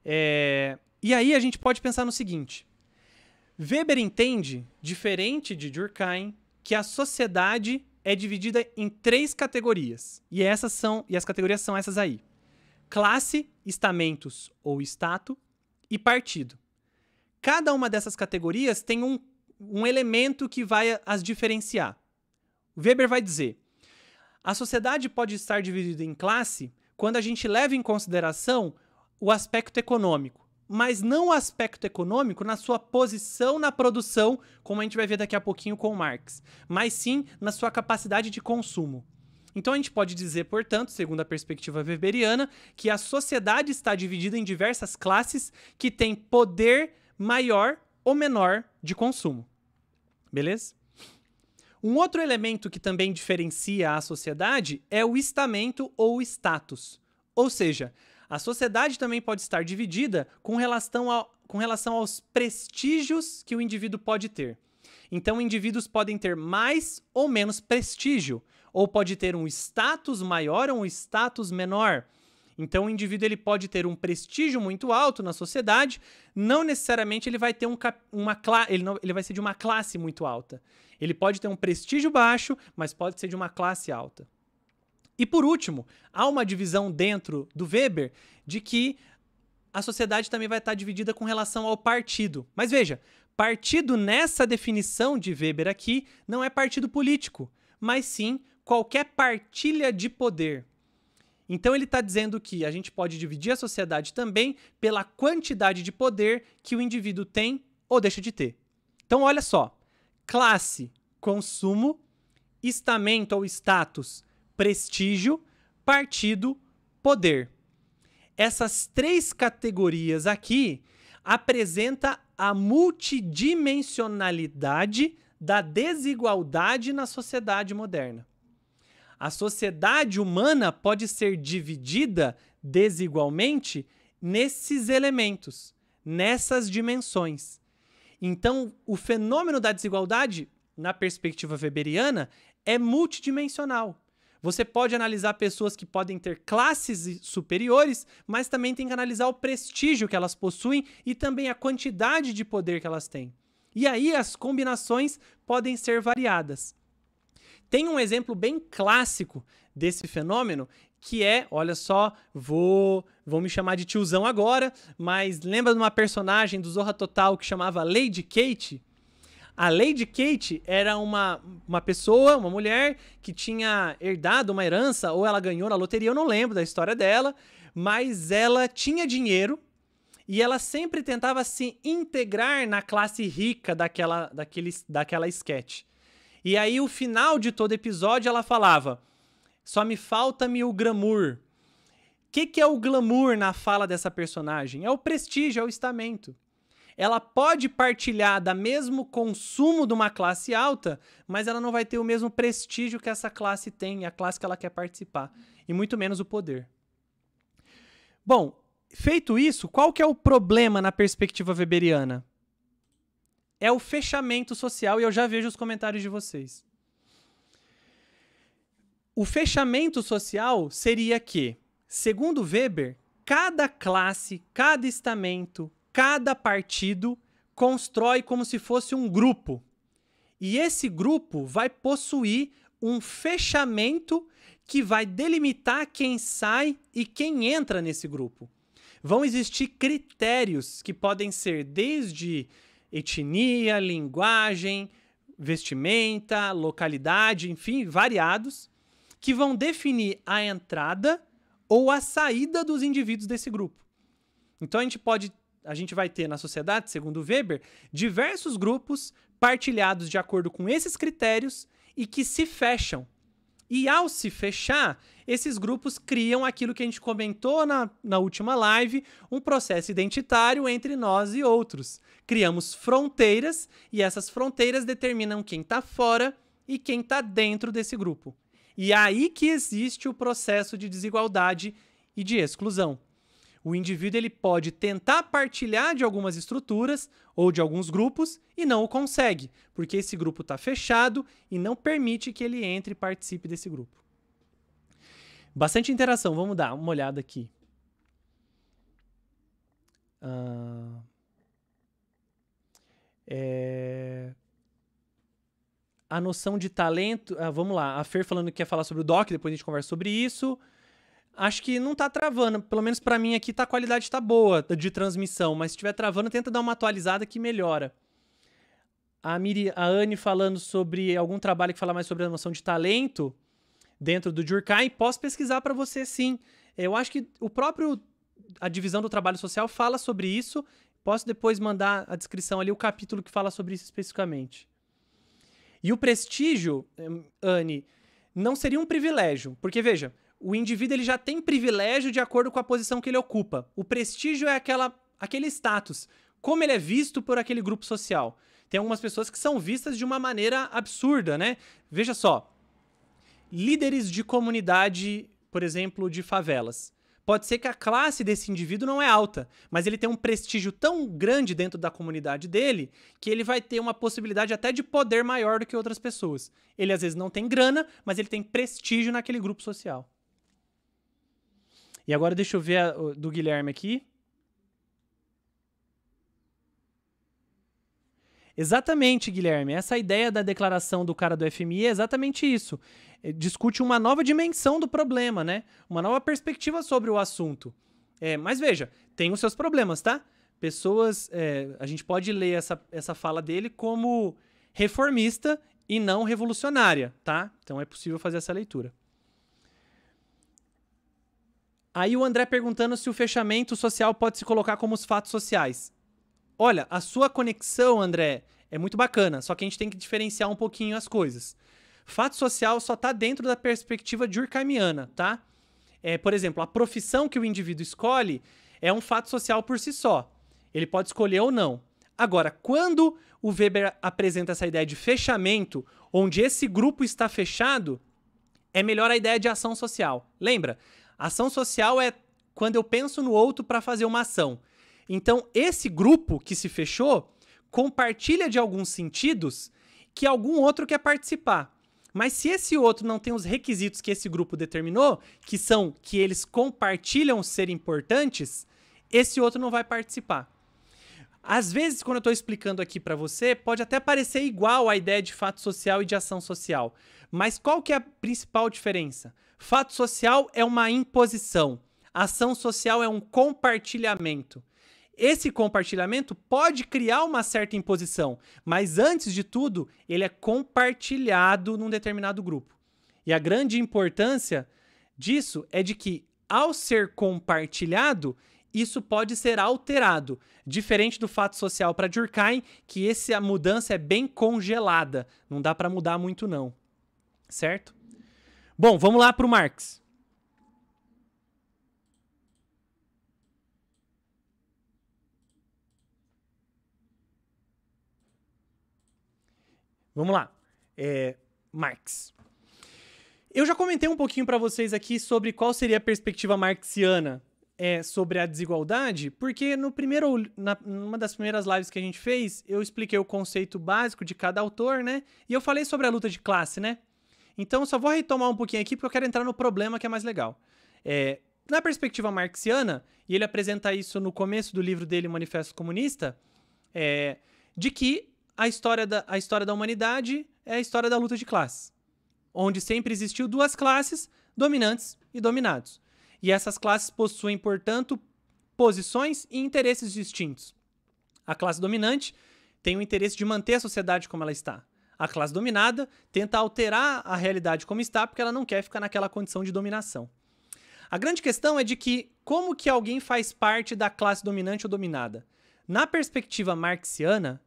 É... E aí a gente pode pensar no seguinte: Weber entende, diferente de Durkheim, que a sociedade é dividida em três categorias. E essas são, e as categorias são essas aí: classe, estamentos ou estado e partido. Cada uma dessas categorias tem um, um elemento que vai as diferenciar. Weber vai dizer: a sociedade pode estar dividida em classe quando a gente leva em consideração o aspecto econômico mas não o aspecto econômico na sua posição na produção, como a gente vai ver daqui a pouquinho com o Marx, mas sim na sua capacidade de consumo. Então a gente pode dizer, portanto, segundo a perspectiva weberiana, que a sociedade está dividida em diversas classes que têm poder maior ou menor de consumo. Beleza? Um outro elemento que também diferencia a sociedade é o estamento ou status. Ou seja, a sociedade também pode estar dividida com relação, ao, com relação aos prestígios que o indivíduo pode ter. Então, indivíduos podem ter mais ou menos prestígio, ou pode ter um status maior ou um status menor. Então, o indivíduo ele pode ter um prestígio muito alto na sociedade, não necessariamente ele vai ter um, uma ele, não, ele vai ser de uma classe muito alta. Ele pode ter um prestígio baixo, mas pode ser de uma classe alta. E por último, há uma divisão dentro do Weber de que a sociedade também vai estar dividida com relação ao partido. Mas veja, partido nessa definição de Weber aqui não é partido político, mas sim qualquer partilha de poder. Então ele está dizendo que a gente pode dividir a sociedade também pela quantidade de poder que o indivíduo tem ou deixa de ter. Então olha só: classe, consumo, estamento ou status, prestígio, partido, poder. Essas três categorias aqui apresenta a multidimensionalidade da desigualdade na sociedade moderna. A sociedade humana pode ser dividida desigualmente nesses elementos, nessas dimensões. Então, o fenômeno da desigualdade, na perspectiva weberiana, é multidimensional. Você pode analisar pessoas que podem ter classes superiores, mas também tem que analisar o prestígio que elas possuem e também a quantidade de poder que elas têm. E aí as combinações podem ser variadas. Tem um exemplo bem clássico desse fenômeno que é, olha só, vou, vou me chamar de tiozão agora, mas lembra de uma personagem do Zorra Total que chamava Lady Kate? A Lady Kate era uma, uma pessoa, uma mulher, que tinha herdado uma herança, ou ela ganhou na loteria, eu não lembro da história dela, mas ela tinha dinheiro e ela sempre tentava se integrar na classe rica daquela, daquele, daquela sketch. E aí, o final de todo episódio, ela falava: só me falta-me o glamour. O que, que é o glamour na fala dessa personagem? É o prestígio, é o estamento ela pode partilhar do mesmo consumo de uma classe alta, mas ela não vai ter o mesmo prestígio que essa classe tem, a classe que ela quer participar, e muito menos o poder. Bom, feito isso, qual que é o problema na perspectiva weberiana? É o fechamento social, e eu já vejo os comentários de vocês. O fechamento social seria que, segundo Weber, cada classe, cada estamento, cada partido constrói como se fosse um grupo. E esse grupo vai possuir um fechamento que vai delimitar quem sai e quem entra nesse grupo. Vão existir critérios que podem ser desde etnia, linguagem, vestimenta, localidade, enfim, variados, que vão definir a entrada ou a saída dos indivíduos desse grupo. Então a gente pode a gente vai ter na sociedade, segundo Weber, diversos grupos partilhados de acordo com esses critérios e que se fecham. E ao se fechar, esses grupos criam aquilo que a gente comentou na, na última live, um processo identitário entre nós e outros. Criamos fronteiras e essas fronteiras determinam quem está fora e quem está dentro desse grupo. E é aí que existe o processo de desigualdade e de exclusão. O indivíduo ele pode tentar partilhar de algumas estruturas ou de alguns grupos e não o consegue, porque esse grupo está fechado e não permite que ele entre e participe desse grupo. Bastante interação, vamos dar uma olhada aqui. Uh... É... A noção de talento. Ah, vamos lá, a Fer falando que quer falar sobre o DOC, depois a gente conversa sobre isso acho que não tá travando. Pelo menos para mim aqui tá, a qualidade tá boa de transmissão, mas se estiver travando, tenta dar uma atualizada que melhora. A, Miri, a Anne falando sobre algum trabalho que fala mais sobre a noção de talento dentro do Jurkai, posso pesquisar para você sim. Eu acho que o próprio a divisão do trabalho social fala sobre isso. Posso depois mandar a descrição ali o capítulo que fala sobre isso especificamente. E o prestígio, hum, Anne, não seria um privilégio, porque veja, o indivíduo ele já tem privilégio de acordo com a posição que ele ocupa. O prestígio é aquela, aquele status, como ele é visto por aquele grupo social. Tem algumas pessoas que são vistas de uma maneira absurda, né? Veja só, líderes de comunidade, por exemplo, de favelas. Pode ser que a classe desse indivíduo não é alta, mas ele tem um prestígio tão grande dentro da comunidade dele que ele vai ter uma possibilidade até de poder maior do que outras pessoas. Ele às vezes não tem grana, mas ele tem prestígio naquele grupo social. E agora deixa eu ver a, do Guilherme aqui. Exatamente, Guilherme. Essa ideia da declaração do cara do FMI é exatamente isso. É, discute uma nova dimensão do problema, né? Uma nova perspectiva sobre o assunto. É, mas veja, tem os seus problemas, tá? Pessoas. É, a gente pode ler essa, essa fala dele como reformista e não revolucionária, tá? Então é possível fazer essa leitura. Aí o André perguntando se o fechamento social pode se colocar como os fatos sociais. Olha, a sua conexão, André, é muito bacana, só que a gente tem que diferenciar um pouquinho as coisas. Fato social só está dentro da perspectiva durkheimiana, tá? É, por exemplo, a profissão que o indivíduo escolhe é um fato social por si só. Ele pode escolher ou não. Agora, quando o Weber apresenta essa ideia de fechamento, onde esse grupo está fechado, é melhor a ideia de ação social. Lembra? Ação social é quando eu penso no outro para fazer uma ação. Então, esse grupo que se fechou compartilha de alguns sentidos que algum outro quer participar. Mas se esse outro não tem os requisitos que esse grupo determinou, que são que eles compartilham ser importantes, esse outro não vai participar. Às vezes, quando eu estou explicando aqui para você, pode até parecer igual a ideia de fato social e de ação social. Mas qual que é a principal diferença? Fato social é uma imposição. Ação social é um compartilhamento. Esse compartilhamento pode criar uma certa imposição, mas antes de tudo, ele é compartilhado num determinado grupo. E a grande importância disso é de que, ao ser compartilhado, isso pode ser alterado, diferente do fato social para Durkheim, que essa mudança é bem congelada, não dá para mudar muito não. Certo? Bom, vamos lá para o Marx. Vamos lá. É, Marx. Eu já comentei um pouquinho para vocês aqui sobre qual seria a perspectiva marxiana é, sobre a desigualdade, porque no primeiro, na, numa das primeiras lives que a gente fez, eu expliquei o conceito básico de cada autor, né? E eu falei sobre a luta de classe, né? Então, só vou retomar um pouquinho aqui porque eu quero entrar no problema que é mais legal. É, na perspectiva marxiana, e ele apresenta isso no começo do livro dele, Manifesto Comunista, é, de que a história, da, a história da humanidade é a história da luta de classes, onde sempre existiu duas classes, dominantes e dominados. E essas classes possuem, portanto, posições e interesses distintos. A classe dominante tem o interesse de manter a sociedade como ela está, a classe dominada tenta alterar a realidade como está porque ela não quer ficar naquela condição de dominação. A grande questão é de que como que alguém faz parte da classe dominante ou dominada? Na perspectiva marxiana,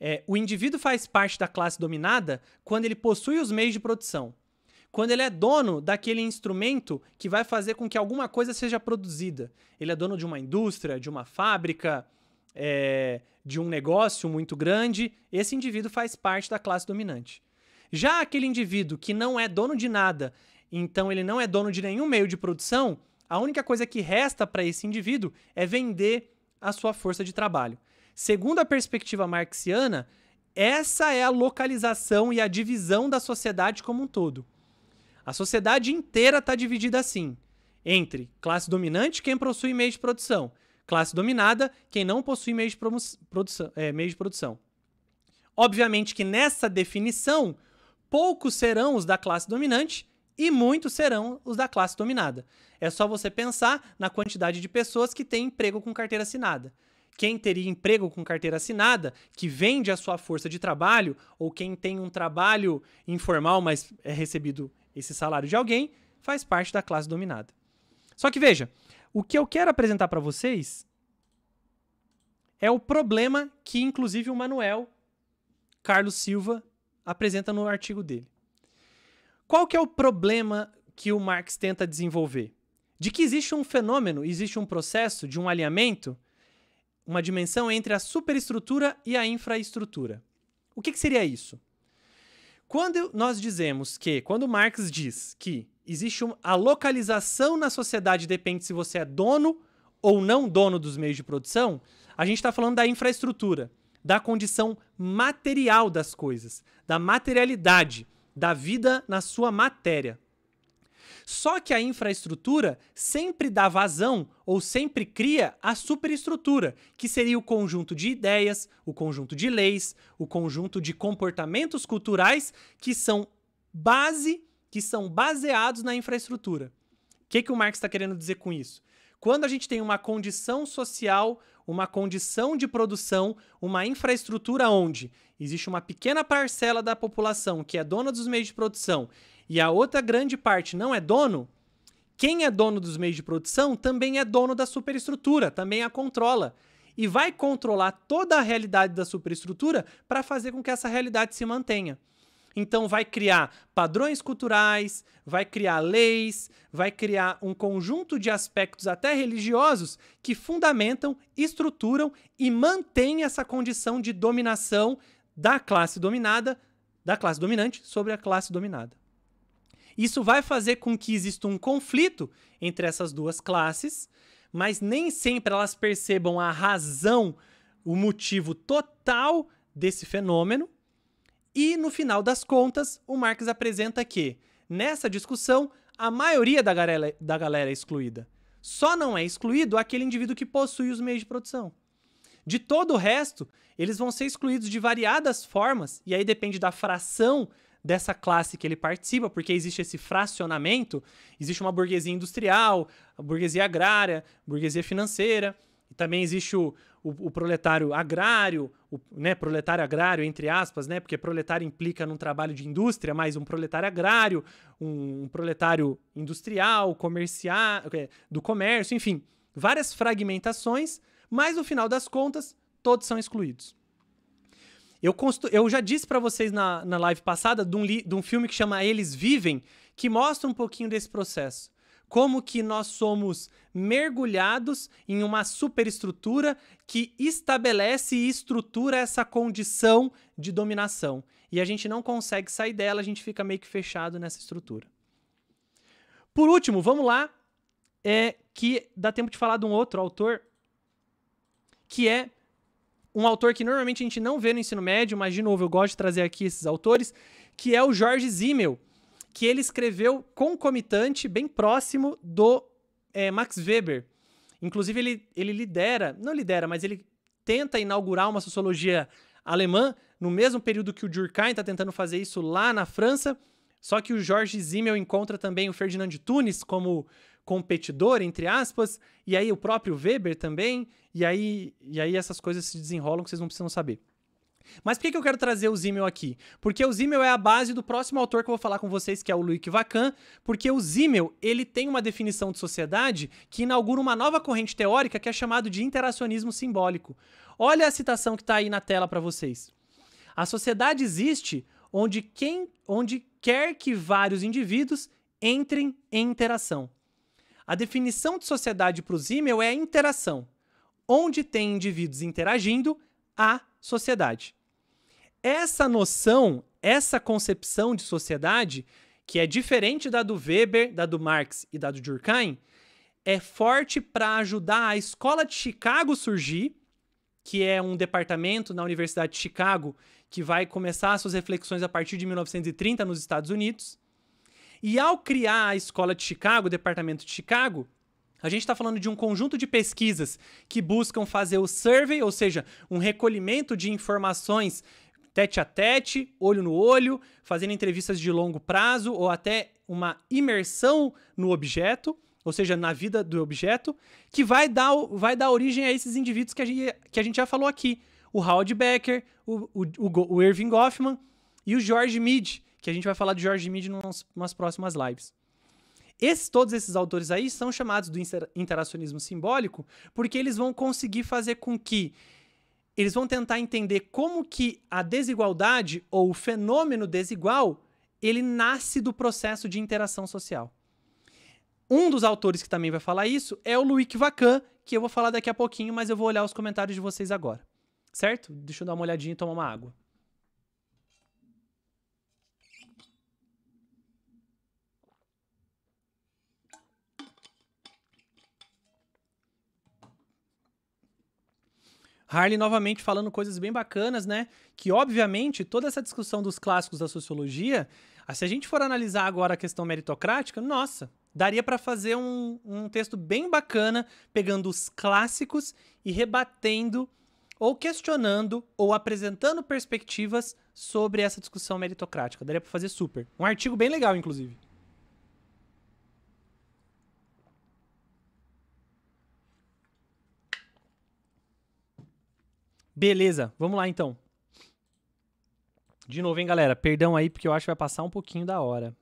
é, o indivíduo faz parte da classe dominada quando ele possui os meios de produção, quando ele é dono daquele instrumento que vai fazer com que alguma coisa seja produzida. Ele é dono de uma indústria, de uma fábrica, é, de um negócio muito grande, esse indivíduo faz parte da classe dominante. Já aquele indivíduo que não é dono de nada, então ele não é dono de nenhum meio de produção, a única coisa que resta para esse indivíduo é vender a sua força de trabalho. Segundo a perspectiva marxiana, essa é a localização e a divisão da sociedade como um todo. A sociedade inteira está dividida assim: entre classe dominante, quem possui meio de produção, Classe dominada, quem não possui meios de, produção, é, meio de produção. Obviamente que nessa definição, poucos serão os da classe dominante e muitos serão os da classe dominada. É só você pensar na quantidade de pessoas que têm emprego com carteira assinada. Quem teria emprego com carteira assinada, que vende a sua força de trabalho, ou quem tem um trabalho informal, mas é recebido esse salário de alguém, faz parte da classe dominada. Só que veja, o que eu quero apresentar para vocês é o problema que, inclusive, o Manuel Carlos Silva apresenta no artigo dele. Qual que é o problema que o Marx tenta desenvolver? De que existe um fenômeno, existe um processo de um alinhamento, uma dimensão entre a superestrutura e a infraestrutura. O que, que seria isso? Quando nós dizemos que, quando Marx diz que Existe um, a localização na sociedade depende se você é dono ou não dono dos meios de produção. A gente está falando da infraestrutura, da condição material das coisas, da materialidade, da vida na sua matéria. Só que a infraestrutura sempre dá vazão ou sempre cria a superestrutura, que seria o conjunto de ideias, o conjunto de leis, o conjunto de comportamentos culturais que são base que são baseados na infraestrutura. O que, que o Marx está querendo dizer com isso? Quando a gente tem uma condição social, uma condição de produção, uma infraestrutura onde existe uma pequena parcela da população que é dona dos meios de produção e a outra grande parte não é dono, quem é dono dos meios de produção também é dono da superestrutura, também a controla. E vai controlar toda a realidade da superestrutura para fazer com que essa realidade se mantenha. Então vai criar padrões culturais, vai criar leis, vai criar um conjunto de aspectos até religiosos que fundamentam, estruturam e mantêm essa condição de dominação da classe dominada, da classe dominante sobre a classe dominada. Isso vai fazer com que exista um conflito entre essas duas classes, mas nem sempre elas percebam a razão, o motivo total desse fenômeno, e no final das contas, o Marx apresenta que, nessa discussão, a maioria da galera, da galera é excluída. Só não é excluído aquele indivíduo que possui os meios de produção. De todo o resto, eles vão ser excluídos de variadas formas, e aí depende da fração dessa classe que ele participa, porque existe esse fracionamento, existe uma burguesia industrial, a burguesia agrária, a burguesia financeira, e também existe o, o, o proletário agrário, o né, proletário agrário, entre aspas, né, porque proletário implica num trabalho de indústria, mas um proletário agrário, um, um proletário industrial, comercial, do comércio, enfim, várias fragmentações, mas no final das contas, todos são excluídos. Eu, eu já disse para vocês na, na live passada de um, de um filme que chama Eles Vivem, que mostra um pouquinho desse processo como que nós somos mergulhados em uma superestrutura que estabelece e estrutura essa condição de dominação. E a gente não consegue sair dela, a gente fica meio que fechado nessa estrutura. Por último, vamos lá, é que dá tempo de falar de um outro autor, que é um autor que normalmente a gente não vê no ensino médio, mas de novo eu gosto de trazer aqui esses autores, que é o Jorge Zimmel que ele escreveu concomitante, bem próximo do é, Max Weber. Inclusive, ele, ele lidera, não lidera, mas ele tenta inaugurar uma sociologia alemã no mesmo período que o Durkheim está tentando fazer isso lá na França. Só que o Jorge Zimmel encontra também o Ferdinand de Tunis como competidor, entre aspas, e aí o próprio Weber também, e aí, e aí essas coisas se desenrolam que vocês não precisam saber. Mas por que, que eu quero trazer o Zimmel aqui? Porque o Zimmel é a base do próximo autor que eu vou falar com vocês, que é o Luiz Vacan, porque o Zimmel, ele tem uma definição de sociedade que inaugura uma nova corrente teórica que é chamado de interacionismo simbólico. Olha a citação que está aí na tela para vocês. A sociedade existe onde quem, onde quer que vários indivíduos entrem em interação. A definição de sociedade para o Zimmel é a interação. Onde tem indivíduos interagindo, há sociedade. Essa noção, essa concepção de sociedade, que é diferente da do Weber, da do Marx e da do Durkheim, é forte para ajudar a Escola de Chicago surgir, que é um departamento na Universidade de Chicago que vai começar suas reflexões a partir de 1930 nos Estados Unidos. E ao criar a Escola de Chicago, o Departamento de Chicago, a gente está falando de um conjunto de pesquisas que buscam fazer o survey, ou seja, um recolhimento de informações tete a tete, olho no olho, fazendo entrevistas de longo prazo ou até uma imersão no objeto, ou seja, na vida do objeto, que vai dar, vai dar origem a esses indivíduos que a gente, que a gente já falou aqui. O Howard Becker, o, o, o, o Irving Goffman e o George Mead, que a gente vai falar de George Mead nas, nas próximas lives. Esses, todos esses autores aí são chamados do interacionismo simbólico porque eles vão conseguir fazer com que eles vão tentar entender como que a desigualdade ou o fenômeno desigual ele nasce do processo de interação social. Um dos autores que também vai falar isso é o Luiz Vacan, que eu vou falar daqui a pouquinho, mas eu vou olhar os comentários de vocês agora. Certo? Deixa eu dar uma olhadinha e tomar uma água. Harley novamente falando coisas bem bacanas, né? Que obviamente toda essa discussão dos clássicos da sociologia, se a gente for analisar agora a questão meritocrática, nossa, daria para fazer um, um texto bem bacana pegando os clássicos e rebatendo ou questionando ou apresentando perspectivas sobre essa discussão meritocrática. Daria para fazer super. Um artigo bem legal, inclusive. Beleza, vamos lá então. De novo, hein, galera? Perdão aí, porque eu acho que vai passar um pouquinho da hora.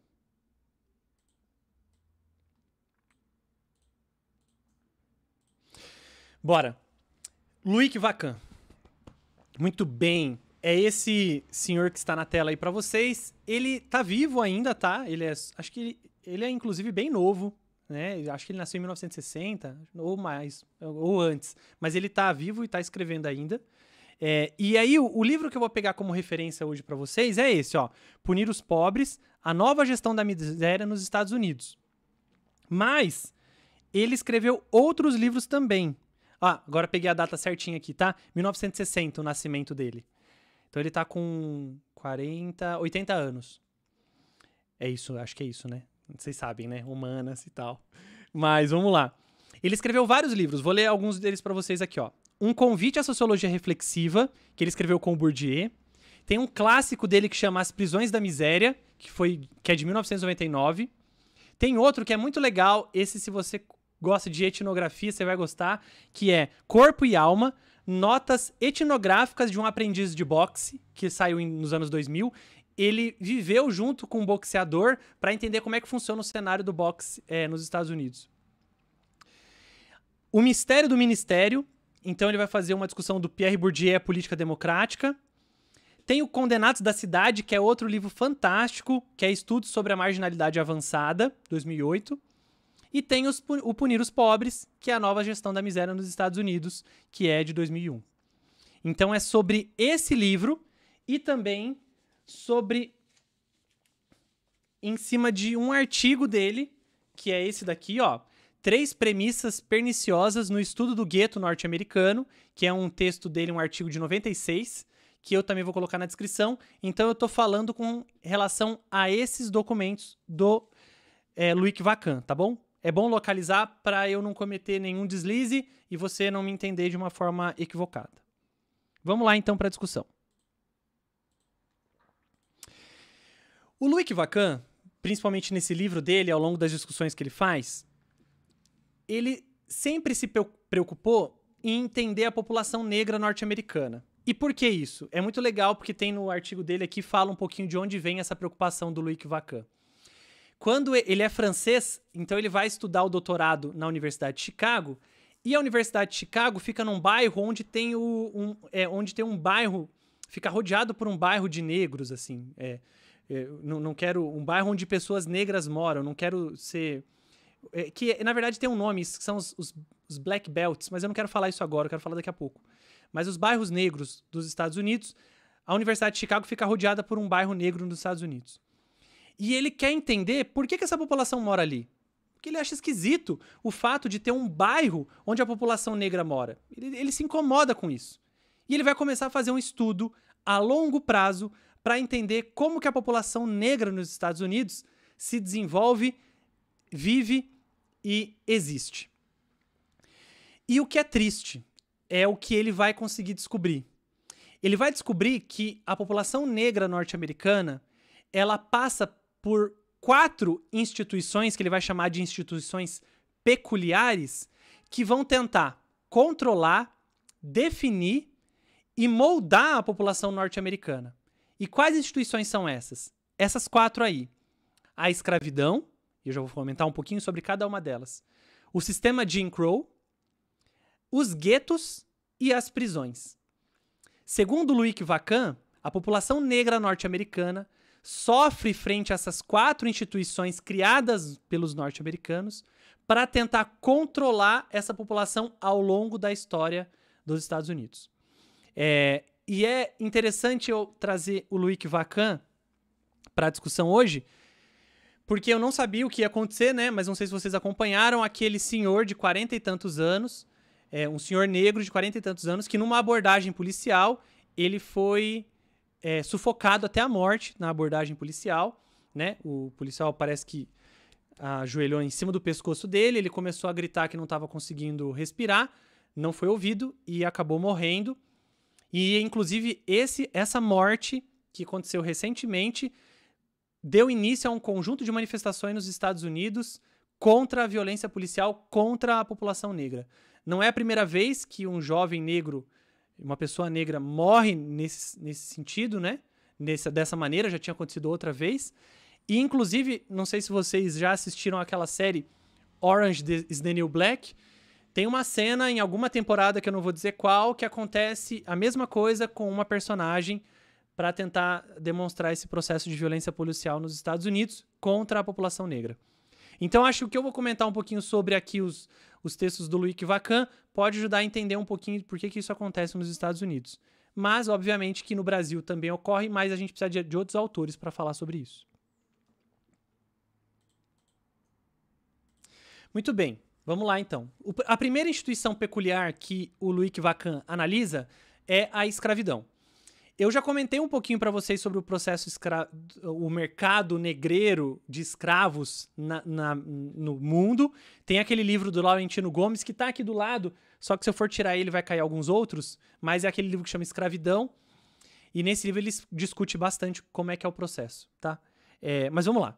Bora. Luiz Vacan. Muito bem. É esse senhor que está na tela aí para vocês. Ele tá vivo ainda, tá? Ele é, acho que ele, ele é inclusive bem novo, né? Acho que ele nasceu em 1960 ou mais, ou antes, mas ele tá vivo e tá escrevendo ainda. É, e aí, o, o, livro que eu vou pegar como referência hoje para vocês é esse, ó. Punir os Pobres, a nova gestão da miséria nos Estados Unidos. Mas ele escreveu outros livros também. Ah, agora peguei a data certinha aqui, tá? 1960, o nascimento dele. Então ele tá com 40, 80 anos. É isso, acho que é isso, né? Vocês sabem, né? Humanas e tal. Mas vamos lá. Ele escreveu vários livros, vou ler alguns deles para vocês aqui, ó. Um Convite à Sociologia Reflexiva, que ele escreveu com o Bourdieu. Tem um clássico dele que chama As Prisões da Miséria, que, foi, que é de 1999. Tem outro que é muito legal, esse se você gosta de etnografia, você vai gostar, que é Corpo e Alma, Notas Etnográficas de um Aprendiz de Boxe, que saiu em, nos anos 2000. Ele viveu junto com um boxeador para entender como é que funciona o cenário do boxe é, nos Estados Unidos. O Mistério do Ministério, então ele vai fazer uma discussão do Pierre Bourdieu, Política Democrática. Tem o Condenados da Cidade, que é outro livro fantástico, que é Estudos sobre a Marginalidade Avançada, 2008. E tem os, o Punir os Pobres, que é a nova gestão da miséria nos Estados Unidos, que é de 2001. Então é sobre esse livro e também sobre em cima de um artigo dele, que é esse daqui, ó, Três premissas perniciosas no estudo do gueto norte-americano, que é um texto dele, um artigo de 96, que eu também vou colocar na descrição. Então eu estou falando com relação a esses documentos do é, Luic Vacan, tá bom? É bom localizar para eu não cometer nenhum deslize e você não me entender de uma forma equivocada. Vamos lá então para a discussão. O Luiz Vacan, principalmente nesse livro dele, ao longo das discussões que ele faz, ele sempre se preocupou em entender a população negra norte-americana. E por que isso? É muito legal porque tem no artigo dele aqui fala um pouquinho de onde vem essa preocupação do Louis Vacan. Quando ele é francês, então ele vai estudar o doutorado na Universidade de Chicago, e a Universidade de Chicago fica num bairro onde tem o, um, é, onde tem um bairro, fica rodeado por um bairro de negros, assim. É, é, não, não quero. Um bairro onde pessoas negras moram, não quero ser é, que na verdade tem um nome, são os, os, os, Black Belts, mas eu não quero falar isso agora, eu quero falar daqui a pouco. Mas os bairros negros dos Estados Unidos, a Universidade de Chicago fica rodeada por um bairro negro nos Estados Unidos. E ele quer entender por que, que essa população mora ali. Porque ele acha esquisito o fato de ter um bairro onde a população negra mora. Ele, ele se incomoda com isso. E ele vai começar a fazer um estudo a longo prazo para entender como que a população negra nos Estados Unidos se desenvolve, vive e existe. E o que é triste é o que ele vai conseguir descobrir. Ele vai descobrir que a população negra norte-americana ela passa por quatro instituições que ele vai chamar de instituições peculiares que vão tentar controlar, definir e moldar a população norte-americana. E quais instituições são essas? Essas quatro aí: a escravidão, e eu já vou comentar um pouquinho sobre cada uma delas. O sistema Jim Crow, os guetos e as prisões. Segundo luiz Vacan, a população negra norte-americana sofre frente a essas quatro instituições criadas pelos norte-americanos para tentar controlar essa população ao longo da história dos Estados Unidos. É, e é interessante eu trazer o luiz Vacan para a discussão hoje, porque eu não sabia o que ia acontecer, né? Mas não sei se vocês acompanharam aquele senhor de quarenta e tantos anos, é, um senhor negro de quarenta e tantos anos, que numa abordagem policial ele foi é, sufocado até a morte na abordagem policial, né? O policial parece que ajoelhou em cima do pescoço dele, ele começou a gritar que não estava conseguindo respirar, não foi ouvido e acabou morrendo. E inclusive esse essa morte que aconteceu recentemente deu início a um conjunto de manifestações nos Estados Unidos contra a violência policial contra a população negra. Não é a primeira vez que um jovem negro, uma pessoa negra, morre nesse, nesse sentido, né? Nessa, dessa maneira, já tinha acontecido outra vez. E, inclusive, não sei se vocês já assistiram aquela série Orange is the New Black. Tem uma cena em alguma temporada, que eu não vou dizer qual, que acontece a mesma coisa com uma personagem para tentar demonstrar esse processo de violência policial nos Estados Unidos contra a população negra. Então, acho que eu vou comentar um pouquinho sobre aqui os, os textos do Luiz Vacan, pode ajudar a entender um pouquinho por que, que isso acontece nos Estados Unidos. Mas, obviamente, que no Brasil também ocorre, mas a gente precisa de, de outros autores para falar sobre isso. Muito bem, vamos lá então. O, a primeira instituição peculiar que o Luiz Vacan analisa é a escravidão. Eu já comentei um pouquinho para vocês sobre o processo, escra... o mercado negreiro de escravos na, na, no mundo. Tem aquele livro do Laurentino Gomes que tá aqui do lado, só que se eu for tirar ele vai cair alguns outros, mas é aquele livro que chama Escravidão. E nesse livro ele discute bastante como é que é o processo, tá? É, mas vamos lá.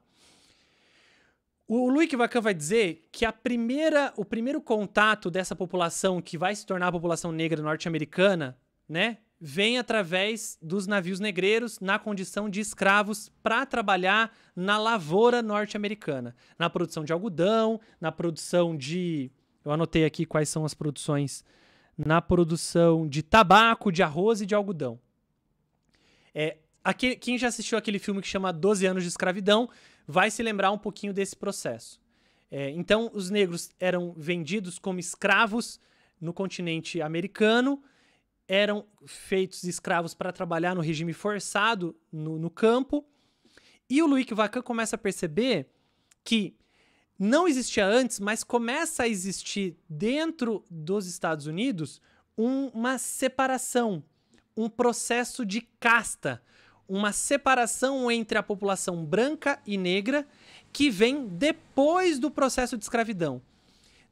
O Luiz Vacan vai dizer que a primeira, o primeiro contato dessa população que vai se tornar a população negra norte-americana, né? vem através dos navios negreiros na condição de escravos para trabalhar na lavoura norte-americana, na produção de algodão, na produção de. Eu anotei aqui quais são as produções. Na produção de tabaco, de arroz e de algodão. É, aqui, quem já assistiu aquele filme que chama 12 Anos de Escravidão vai se lembrar um pouquinho desse processo. É, então, os negros eram vendidos como escravos no continente americano eram feitos escravos para trabalhar no regime forçado no, no campo. E o Luiz Vacan começa a perceber que não existia antes, mas começa a existir dentro dos Estados Unidos um, uma separação, um processo de casta, uma separação entre a população branca e negra que vem depois do processo de escravidão.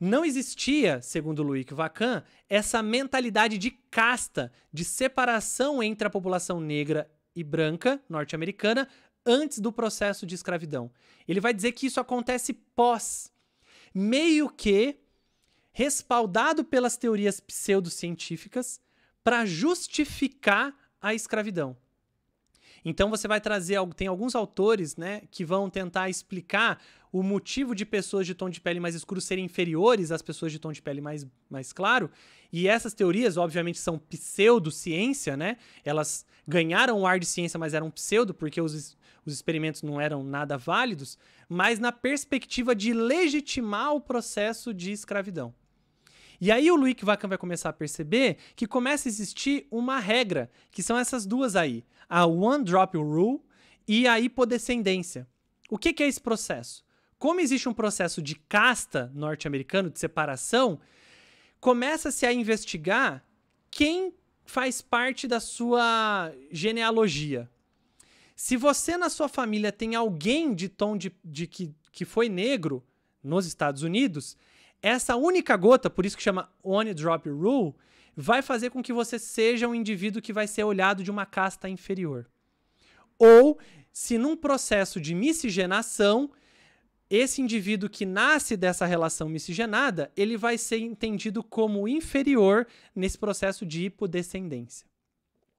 Não existia, segundo Luiz Vacan, essa mentalidade de casta, de separação entre a população negra e branca norte-americana antes do processo de escravidão. Ele vai dizer que isso acontece pós, meio que respaldado pelas teorias pseudocientíficas para justificar a escravidão. Então você vai trazer tem alguns autores, né, que vão tentar explicar o motivo de pessoas de tom de pele mais escuro serem inferiores às pessoas de tom de pele mais, mais claro. E essas teorias, obviamente, são pseudociência, né? Elas ganharam o ar de ciência, mas eram pseudo, porque os, os experimentos não eram nada válidos, mas na perspectiva de legitimar o processo de escravidão. E aí o Luick Vacan vai começar a perceber que começa a existir uma regra, que são essas duas aí, a One Drop Rule e a hipodescendência. O que, que é esse processo? Como existe um processo de casta norte-americano, de separação, começa-se a investigar quem faz parte da sua genealogia. Se você na sua família tem alguém de tom de, de que, que foi negro nos Estados Unidos, essa única gota, por isso que chama One Drop Rule, vai fazer com que você seja um indivíduo que vai ser olhado de uma casta inferior. Ou se num processo de miscigenação esse indivíduo que nasce dessa relação miscigenada, ele vai ser entendido como inferior nesse processo de hipodescendência.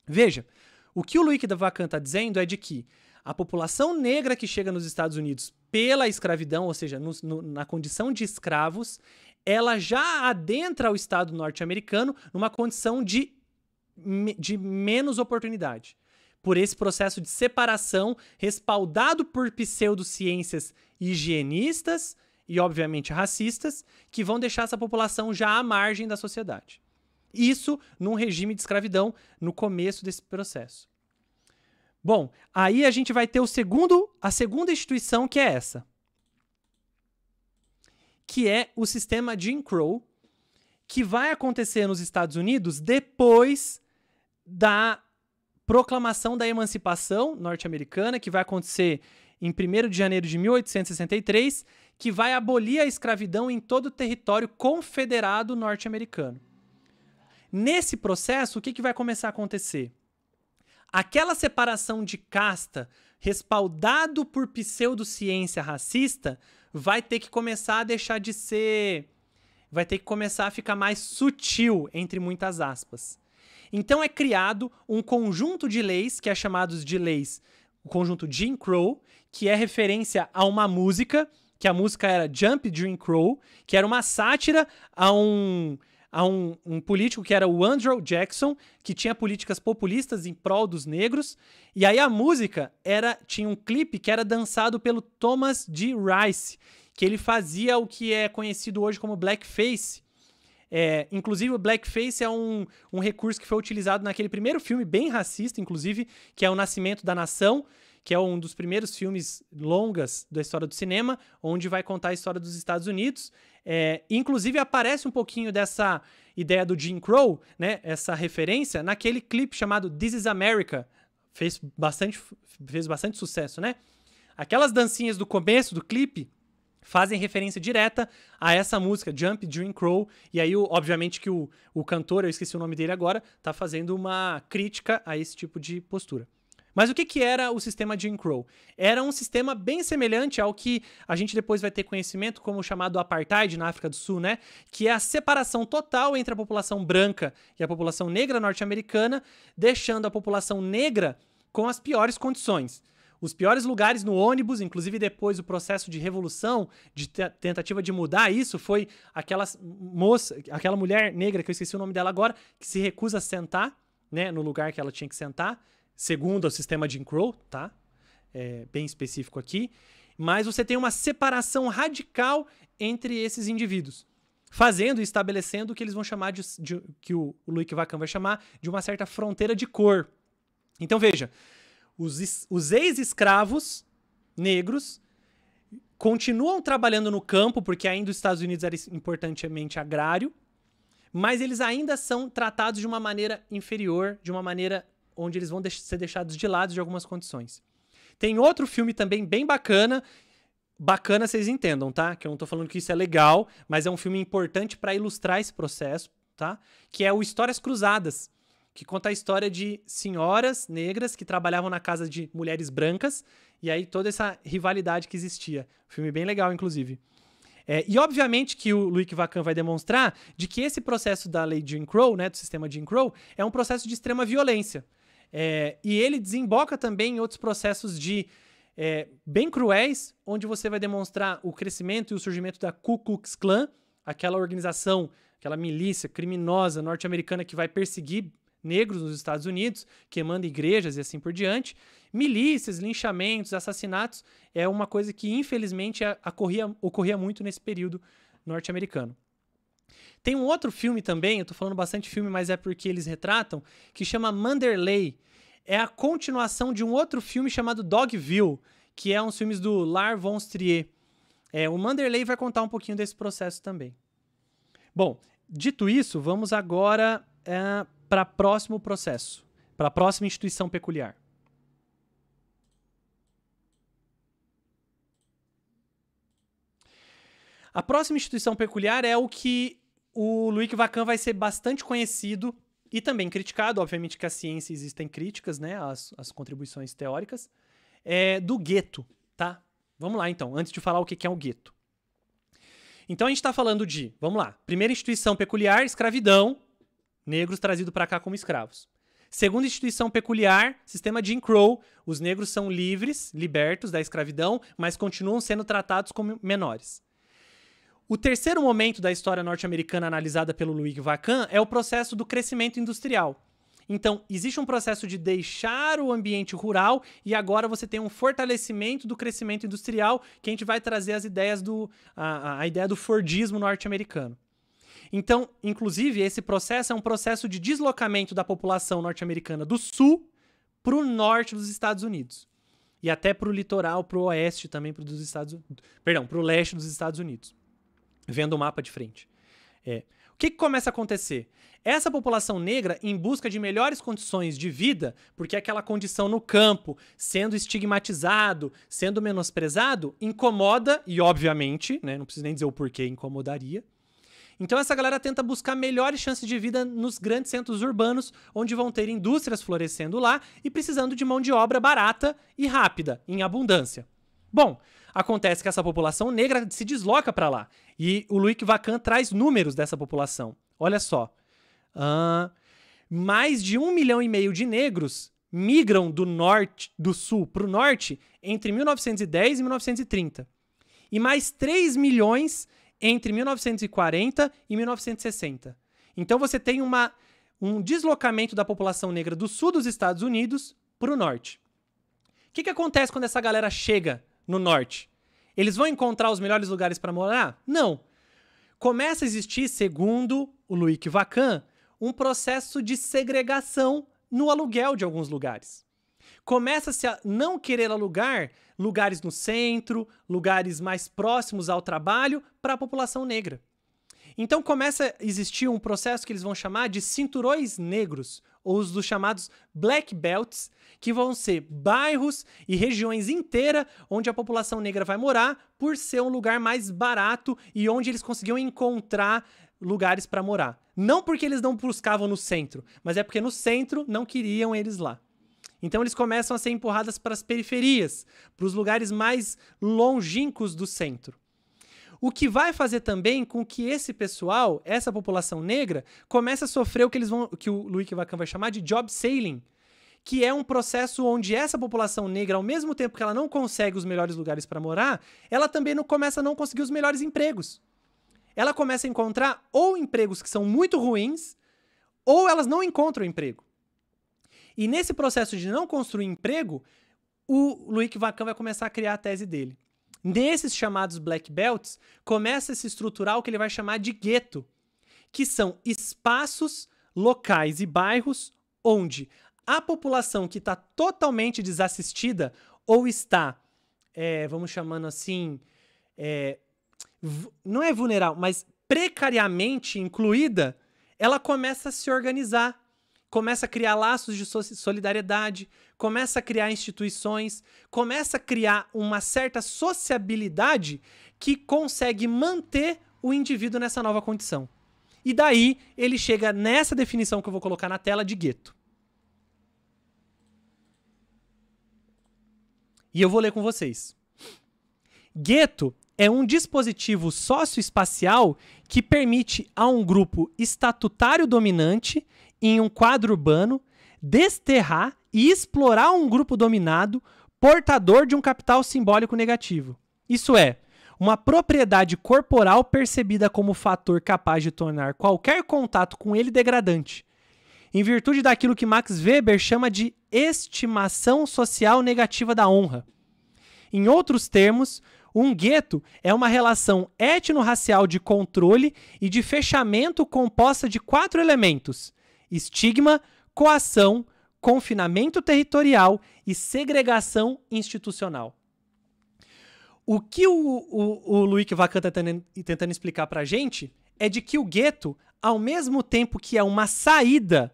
Veja, o que o Luiz Vacan está dizendo é de que a população negra que chega nos Estados Unidos pela escravidão, ou seja, no, no, na condição de escravos, ela já adentra o Estado norte-americano numa condição de, de menos oportunidade por esse processo de separação, respaldado por pseudociências higienistas e, obviamente, racistas, que vão deixar essa população já à margem da sociedade. Isso num regime de escravidão no começo desse processo. Bom, aí a gente vai ter o segundo, a segunda instituição que é essa, que é o sistema Jim Crow, que vai acontecer nos Estados Unidos depois da proclamação da emancipação norte-americana, que vai acontecer em 1 de janeiro de 1863, que vai abolir a escravidão em todo o território confederado norte-americano. Nesse processo, o que, que vai começar a acontecer? Aquela separação de casta, respaldado por pseudociência racista, vai ter que começar a deixar de ser. Vai ter que começar a ficar mais sutil, entre muitas aspas. Então é criado um conjunto de leis que é chamados de leis, o conjunto Jim Crow, que é referência a uma música, que a música era Jump Jim Crow, que era uma sátira a um a um, um, político que era o Andrew Jackson, que tinha políticas populistas em prol dos negros. E aí a música era tinha um clipe que era dançado pelo Thomas D. Rice, que ele fazia o que é conhecido hoje como blackface, é, inclusive, o blackface é um, um recurso que foi utilizado naquele primeiro filme, bem racista, inclusive, que é O Nascimento da Nação, que é um dos primeiros filmes longas da história do cinema, onde vai contar a história dos Estados Unidos. É, inclusive, aparece um pouquinho dessa ideia do Jim Crow, né, essa referência, naquele clipe chamado This is America. Fez bastante, fez bastante sucesso, né? Aquelas dancinhas do começo do clipe fazem referência direta a essa música, Jump, Dream Crow. E aí, obviamente, que o, o cantor, eu esqueci o nome dele agora, está fazendo uma crítica a esse tipo de postura. Mas o que, que era o sistema Jim Crow? Era um sistema bem semelhante ao que a gente depois vai ter conhecimento como o chamado apartheid na África do Sul, né? Que é a separação total entre a população branca e a população negra norte-americana, deixando a população negra com as piores condições. Os piores lugares no ônibus, inclusive depois o processo de revolução, de tentativa de mudar isso, foi aquela moça, aquela mulher negra, que eu esqueci o nome dela agora, que se recusa a sentar, né, no lugar que ela tinha que sentar, segundo o sistema de Crow, tá? É, bem específico aqui. Mas você tem uma separação radical entre esses indivíduos fazendo e estabelecendo o que eles vão chamar de, de que o, o Luiz Vacan vai chamar de uma certa fronteira de cor. Então veja, os, os ex-escravos negros continuam trabalhando no campo, porque ainda os Estados Unidos era importantemente agrário, mas eles ainda são tratados de uma maneira inferior, de uma maneira onde eles vão ser deixados de lado de algumas condições. Tem outro filme também bem bacana, bacana vocês entendam, tá? Que eu não tô falando que isso é legal, mas é um filme importante para ilustrar esse processo, tá? Que é o Histórias Cruzadas, que conta a história de senhoras negras que trabalhavam na casa de mulheres brancas, e aí toda essa rivalidade que existia. filme bem legal, inclusive. É, e obviamente que o Luiz Vacan vai demonstrar de que esse processo da lei Jim Crow, né, do sistema Jim Crow, é um processo de extrema violência. É, e ele desemboca também em outros processos de é, bem cruéis, onde você vai demonstrar o crescimento e o surgimento da Ku Klux Klan, aquela organização, aquela milícia criminosa norte-americana que vai perseguir negros nos Estados Unidos, queimando igrejas e assim por diante. Milícias, linchamentos, assassinatos é uma coisa que, infelizmente, ocorria, ocorria muito nesse período norte-americano. Tem um outro filme também, eu tô falando bastante filme, mas é porque eles retratam, que chama Manderley. É a continuação de um outro filme chamado Dogville, que é um filme do Lars von Trier. É, o Manderley vai contar um pouquinho desse processo também. Bom, dito isso, vamos agora é, para próximo processo, para a próxima instituição peculiar. A próxima instituição peculiar é o que o Luiz Vacan vai ser bastante conhecido e também criticado, obviamente que a ciência existem críticas, né, as, as contribuições teóricas, é, do gueto, tá? Vamos lá então, antes de falar o que é o gueto. Então a gente está falando de, vamos lá, primeira instituição peculiar, escravidão, negros trazidos para cá como escravos. Segunda instituição peculiar, sistema Jim Crow, os negros são livres, libertos da escravidão, mas continuam sendo tratados como menores. O terceiro momento da história norte-americana analisada pelo Louis Vacan é o processo do crescimento industrial. Então, existe um processo de deixar o ambiente rural e agora você tem um fortalecimento do crescimento industrial, que a gente vai trazer as ideias do a, a ideia do Fordismo norte-americano. Então, inclusive, esse processo é um processo de deslocamento da população norte-americana do sul para o norte dos Estados Unidos. E até para o litoral, para o oeste também, para dos Estados Perdão, para o leste dos Estados Unidos. Vendo o mapa de frente. É. O que, que, começa a acontecer? Essa população negra, em busca de melhores condições de vida, porque aquela condição no campo, sendo estigmatizado, sendo menosprezado, incomoda, e obviamente, né, não preciso nem dizer o porquê incomodaria, então essa galera tenta buscar melhores chances de vida nos grandes centros urbanos, onde vão ter indústrias florescendo lá e precisando de mão de obra barata e rápida, em abundância. Bom, acontece que essa população negra se desloca para lá e o Luiz Vacan traz números dessa população. Olha só. Uh, mais de um milhão e meio de negros migram do norte, do sul para o norte entre 1910 e 1930. E mais 3 milhões entre 1940 e 1960. Então você tem uma, um deslocamento da população negra do sul dos Estados Unidos para o norte. O que, que acontece quando essa galera chega no norte? Eles vão encontrar os melhores lugares para morar? Não. Começa a existir, segundo o Luiz Vacan, um processo de segregação no aluguel de alguns lugares começa-se a não querer alugar lugares no centro, lugares mais próximos ao trabalho para a população negra. Então começa a existir um processo que eles vão chamar de cinturões negros, ou os dos chamados black belts, que vão ser bairros e regiões inteiras onde a população negra vai morar, por ser um lugar mais barato e onde eles conseguiam encontrar lugares para morar. Não porque eles não buscavam no centro, mas é porque no centro não queriam eles lá. Então eles começam a ser empurradas para as periferias, para os lugares mais longínquos do centro. O que vai fazer também com que esse pessoal, essa população negra, comece a sofrer o que eles vão, que o Luiz Vacan vai chamar de job sailing, que é um processo onde essa população negra, ao mesmo tempo que ela não consegue os melhores lugares para morar, ela também não começa a não conseguir os melhores empregos. Ela começa a encontrar ou empregos que são muito ruins, ou elas não encontram emprego. E nesse processo de não construir emprego, o Luiz Vacan vai começar a criar a tese dele. Nesses chamados black belts, começa a se estruturar o que ele vai chamar de gueto, que são espaços, locais e bairros onde a população que está totalmente desassistida ou está, é, vamos chamando assim, é, não é vulnerável, mas precariamente incluída, ela começa a se organizar começa a criar laços de solidariedade, começa a criar instituições, começa a criar uma certa sociabilidade que consegue manter o indivíduo nessa nova condição. E daí ele chega nessa definição que eu vou colocar na tela de gueto. E eu vou ler com vocês. Gueto é um dispositivo socioespacial que permite a um grupo estatutário dominante em um quadro urbano, desterrar e explorar um grupo dominado portador de um capital simbólico negativo. Isso é, uma propriedade corporal percebida como fator capaz de tornar qualquer contato com ele degradante, em virtude daquilo que Max Weber chama de estimação social negativa da honra. Em outros termos, um gueto é uma relação etno-racial de controle e de fechamento composta de quatro elementos: estigma, coação, confinamento territorial e segregação institucional. O que o, o, o Luiz Vacan está tentando, tentando explicar para a gente é de que o gueto, ao mesmo tempo que é uma saída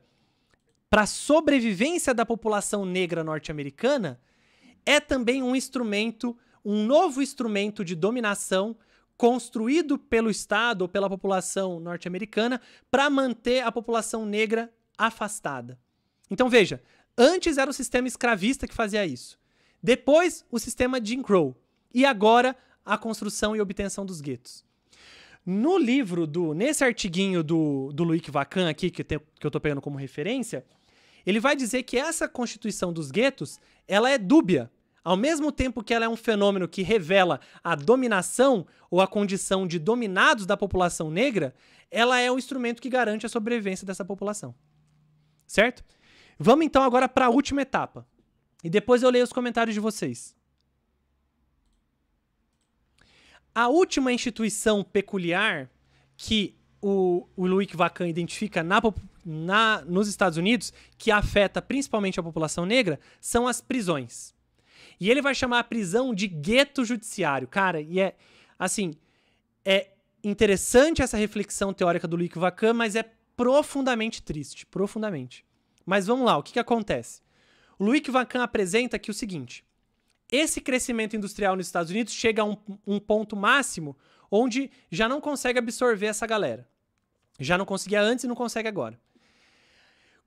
para a sobrevivência da população negra norte-americana, é também um instrumento, um novo instrumento de dominação construído pelo Estado ou pela população norte-americana para manter a população negra afastada. Então veja, antes era o sistema escravista que fazia isso, depois o sistema Jim Crow e agora a construção e obtenção dos guetos. No livro do, nesse artiguinho do, do Luiz Vacan aqui que, te, que eu estou pegando como referência, ele vai dizer que essa constituição dos guetos, ela é dúbia, ao mesmo tempo que ela é um fenômeno que revela a dominação ou a condição de dominados da população negra, ela é o um instrumento que garante a sobrevivência dessa população. Certo? Vamos então agora para a última etapa. E depois eu leio os comentários de vocês. A última instituição peculiar que o, o Luiz Vacan identifica na, na, nos Estados Unidos, que afeta principalmente a população negra, são as prisões. E ele vai chamar a prisão de gueto judiciário. Cara, e é assim, é interessante essa reflexão teórica do Luiz Vacan, mas é profundamente triste, profundamente. Mas vamos lá, o que, que acontece? O Luiz Vacan apresenta aqui o seguinte: esse crescimento industrial nos Estados Unidos chega a um, um ponto máximo onde já não consegue absorver essa galera. Já não conseguia antes e não consegue agora.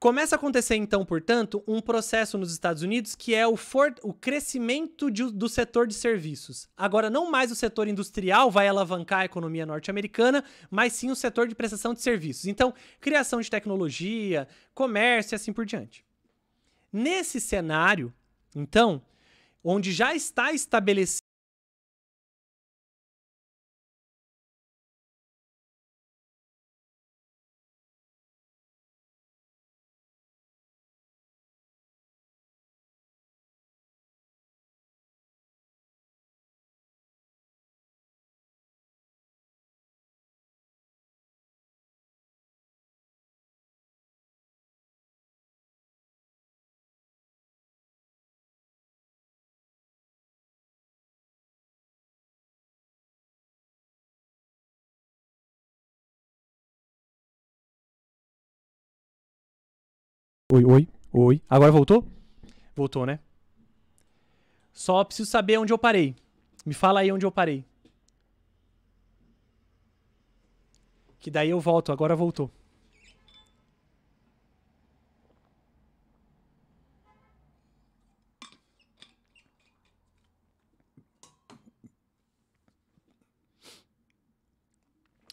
Começa a acontecer, então, portanto, um processo nos Estados Unidos que é o, for... o crescimento de... do setor de serviços. Agora, não mais o setor industrial vai alavancar a economia norte-americana, mas sim o setor de prestação de serviços. Então, criação de tecnologia, comércio e assim por diante. Nesse cenário, então, onde já está estabelecido Oi, oi, oi. Agora voltou? Voltou, né? Só preciso saber onde eu parei. Me fala aí onde eu parei. Que daí eu volto, agora voltou.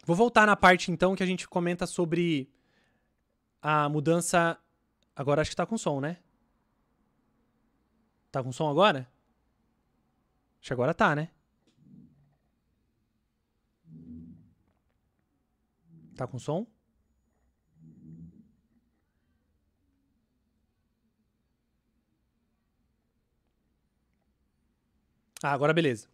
Vou voltar na parte então que a gente comenta sobre a mudança Agora acho que tá com som, né? Tá com som agora? Acho que agora tá, né? Tá com som? Ah, agora beleza.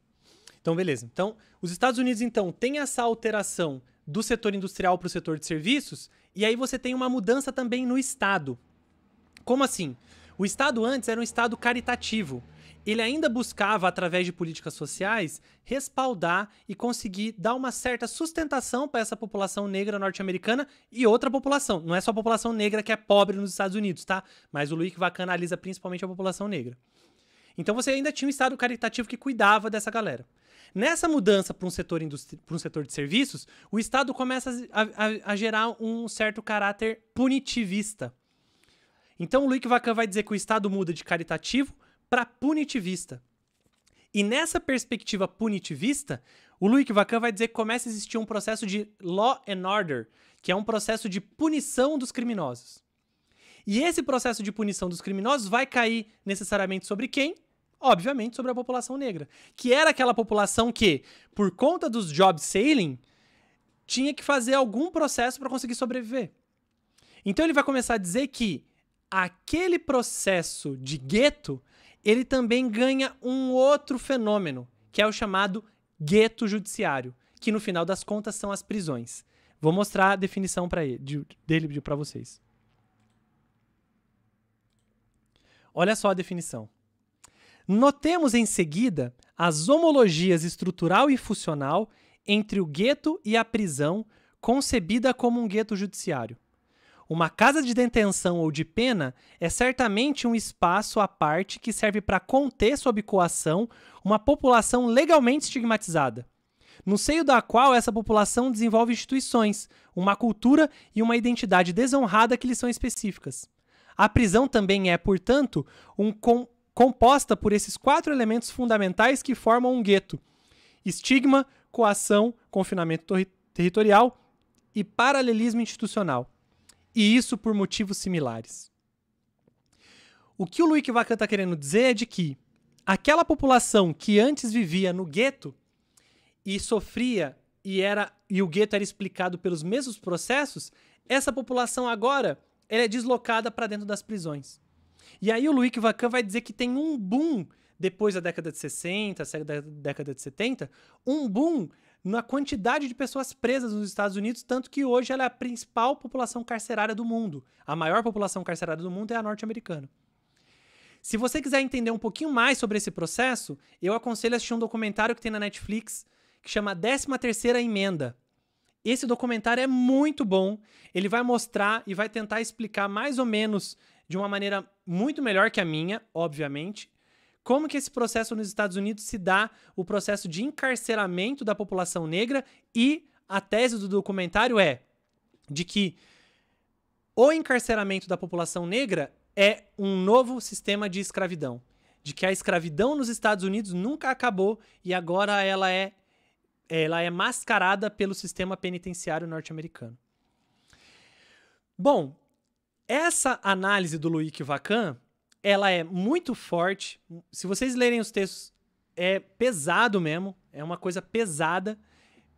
Então, beleza. Então, os Estados Unidos, então, tem essa alteração do setor industrial para o setor de serviços, e aí você tem uma mudança também no Estado. Como assim? O Estado antes era um Estado caritativo. Ele ainda buscava, através de políticas sociais, respaldar e conseguir dar uma certa sustentação para essa população negra norte-americana e outra população. Não é só a população negra que é pobre nos Estados Unidos, tá? Mas o Luiz vai analisa principalmente a população negra. Então você ainda tinha um Estado caritativo que cuidava dessa galera. Nessa mudança para um, setor um setor de serviços, o Estado começa a, a, a gerar um certo caráter punitivista então o Luiz Vacan vai dizer que o Estado muda de caritativo para punitivista. E nessa perspectiva punitivista, o Luiz Vacan vai dizer que começa a existir um processo de law and order, que é um processo de punição dos criminosos. E esse processo de punição dos criminosos vai cair necessariamente sobre quem? Obviamente sobre a população negra, que era aquela população que, por conta dos job sailing, tinha que fazer algum processo para conseguir sobreviver. Então ele vai começar a dizer que aquele processo de gueto, ele também ganha um outro fenômeno, que é o chamado gueto judiciário, que no final das contas são as prisões. Vou mostrar a definição para de, dele para vocês. Olha só a definição. Notemos em seguida as homologias estrutural e funcional entre o gueto e a prisão, concebida como um gueto judiciário. Uma casa de detenção ou de pena é certamente um espaço à parte que serve para conter sob coação uma população legalmente estigmatizada, no seio da qual essa população desenvolve instituições, uma cultura e uma identidade desonrada que lhes são específicas. A prisão também é, portanto, um com composta por esses quatro elementos fundamentais que formam um gueto: estigma, coação, confinamento territorial e paralelismo institucional. E isso por motivos similares. O que o Luiz Vacan está querendo dizer é de que aquela população que antes vivia no gueto e sofria e era e o gueto era explicado pelos mesmos processos, essa população agora é deslocada para dentro das prisões. E aí o Luiz Vacan vai dizer que tem um boom depois da década de 60, década de 70, um boom na quantidade de pessoas presas nos Estados Unidos, tanto que hoje ela é a principal população carcerária do mundo. A maior população carcerária do mundo é a norte-americana. Se você quiser entender um pouquinho mais sobre esse processo, eu aconselho assistir um documentário que tem na Netflix que chama 13ª Emenda. Esse documentário é muito bom. Ele vai mostrar e vai tentar explicar mais ou menos de uma maneira muito melhor que a minha, obviamente, como que esse processo nos Estados Unidos se dá o processo de encarceramento da população negra e a tese do documentário é de que o encarceramento da população negra é um novo sistema de escravidão, de que a escravidão nos Estados Unidos nunca acabou e agora ela é ela é mascarada pelo sistema penitenciário norte-americano. Bom, essa análise do Luiz Vacan ela é muito forte. Se vocês lerem os textos, é pesado mesmo. É uma coisa pesada.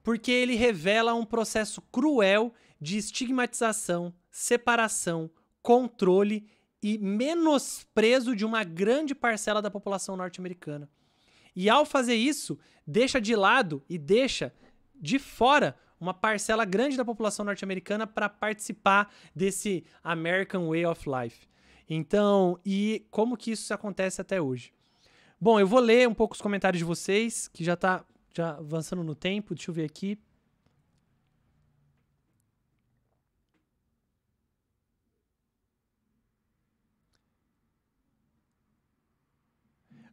Porque ele revela um processo cruel de estigmatização, separação, controle e menosprezo de uma grande parcela da população norte-americana. E ao fazer isso, deixa de lado e deixa de fora uma parcela grande da população norte-americana para participar desse American Way of Life. Então, e como que isso acontece até hoje? Bom, eu vou ler um pouco os comentários de vocês, que já está já avançando no tempo. Deixa eu ver aqui.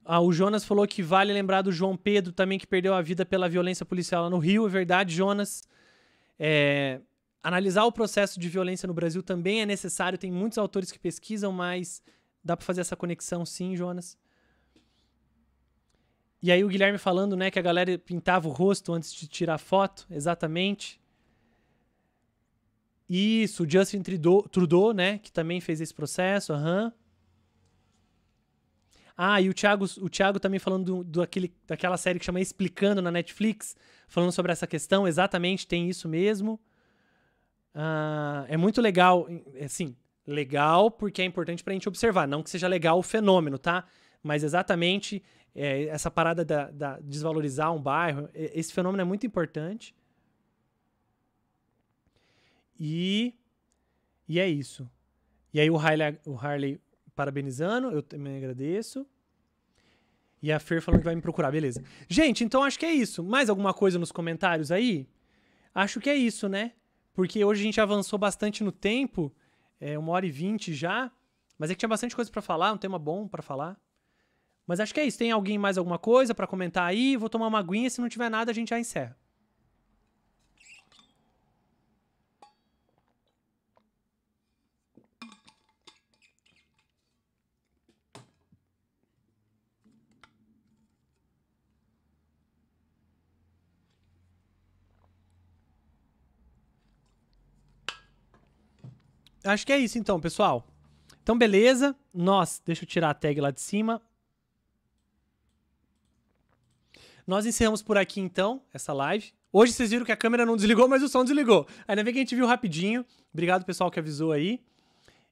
Ah, o Jonas falou que vale lembrar do João Pedro também, que perdeu a vida pela violência policial lá no Rio. É verdade, Jonas. É, Analisar o processo de violência no Brasil também é necessário, tem muitos autores que pesquisam, mas dá para fazer essa conexão sim, Jonas. E aí o Guilherme falando, né, que a galera pintava o rosto antes de tirar foto, exatamente. Isso, o Justin Trudeau, né, que também fez esse processo, aham. Uhum. Ah, e o Thiago, o Thiago também falando do, do aquele, daquela série que chama Explicando na Netflix, falando sobre essa questão, exatamente, tem isso mesmo. Ah, é muito legal, assim, legal porque é importante para a gente observar. Não que seja legal o fenômeno, tá? Mas exatamente é, essa parada da, da, desvalorizar um bairro, esse fenômeno é muito importante. E, e é isso. E aí o Harley, o Harley parabenizando, eu também agradeço. E a Fer falando que vai me procurar, beleza. Gente, então acho que é isso. Mais alguma coisa nos comentários aí? Acho que é isso, né? porque hoje a gente avançou bastante no tempo, é uma hora e vinte já, mas é que tinha bastante coisa para falar, um tema bom para falar. Mas acho que é isso. Tem alguém mais alguma coisa para comentar aí? Vou tomar uma aguinha, se não tiver nada a gente já encerra. acho que é isso então, pessoal. Então, beleza. Nós, deixa eu tirar a tag lá de cima. Nós encerramos por aqui então essa live. Hoje vocês viram que a câmera não desligou, mas o som desligou. Ainda bem que a gente viu rapidinho. Obrigado, pessoal, que avisou aí.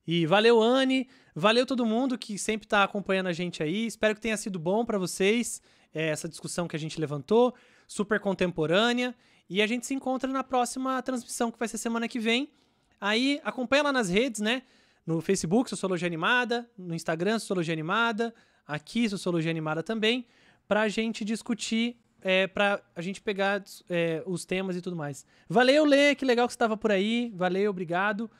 E valeu, Anne. Valeu todo mundo que sempre está acompanhando a gente aí. Espero que tenha sido bom para vocês é, essa discussão que a gente levantou, super contemporânea. E a gente se encontra na próxima transmissão, que vai ser semana que vem. Aí acompanha lá nas redes, né? No Facebook, Sociologia Animada, no Instagram, Sociologia Animada, aqui, Sociologia Animada também, para a gente discutir, é, para a gente pegar é, os temas e tudo mais. Valeu, Lê, que legal que você estava por aí, valeu, obrigado.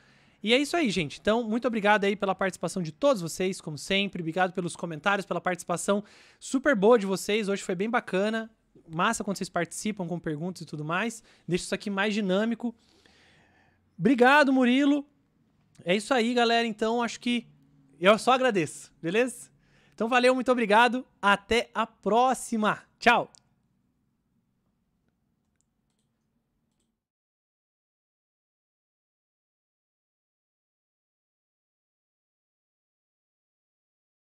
E é isso aí, gente. Então, muito obrigado aí pela participação de todos vocês, como sempre. Obrigado pelos comentários, pela participação super boa de vocês. Hoje foi bem bacana. Massa quando vocês participam com perguntas e tudo mais. Deixa isso aqui mais dinâmico. Obrigado, Murilo. É isso aí, galera. Então, acho que eu só agradeço, beleza? Então, valeu, muito obrigado. Até a próxima. Tchau.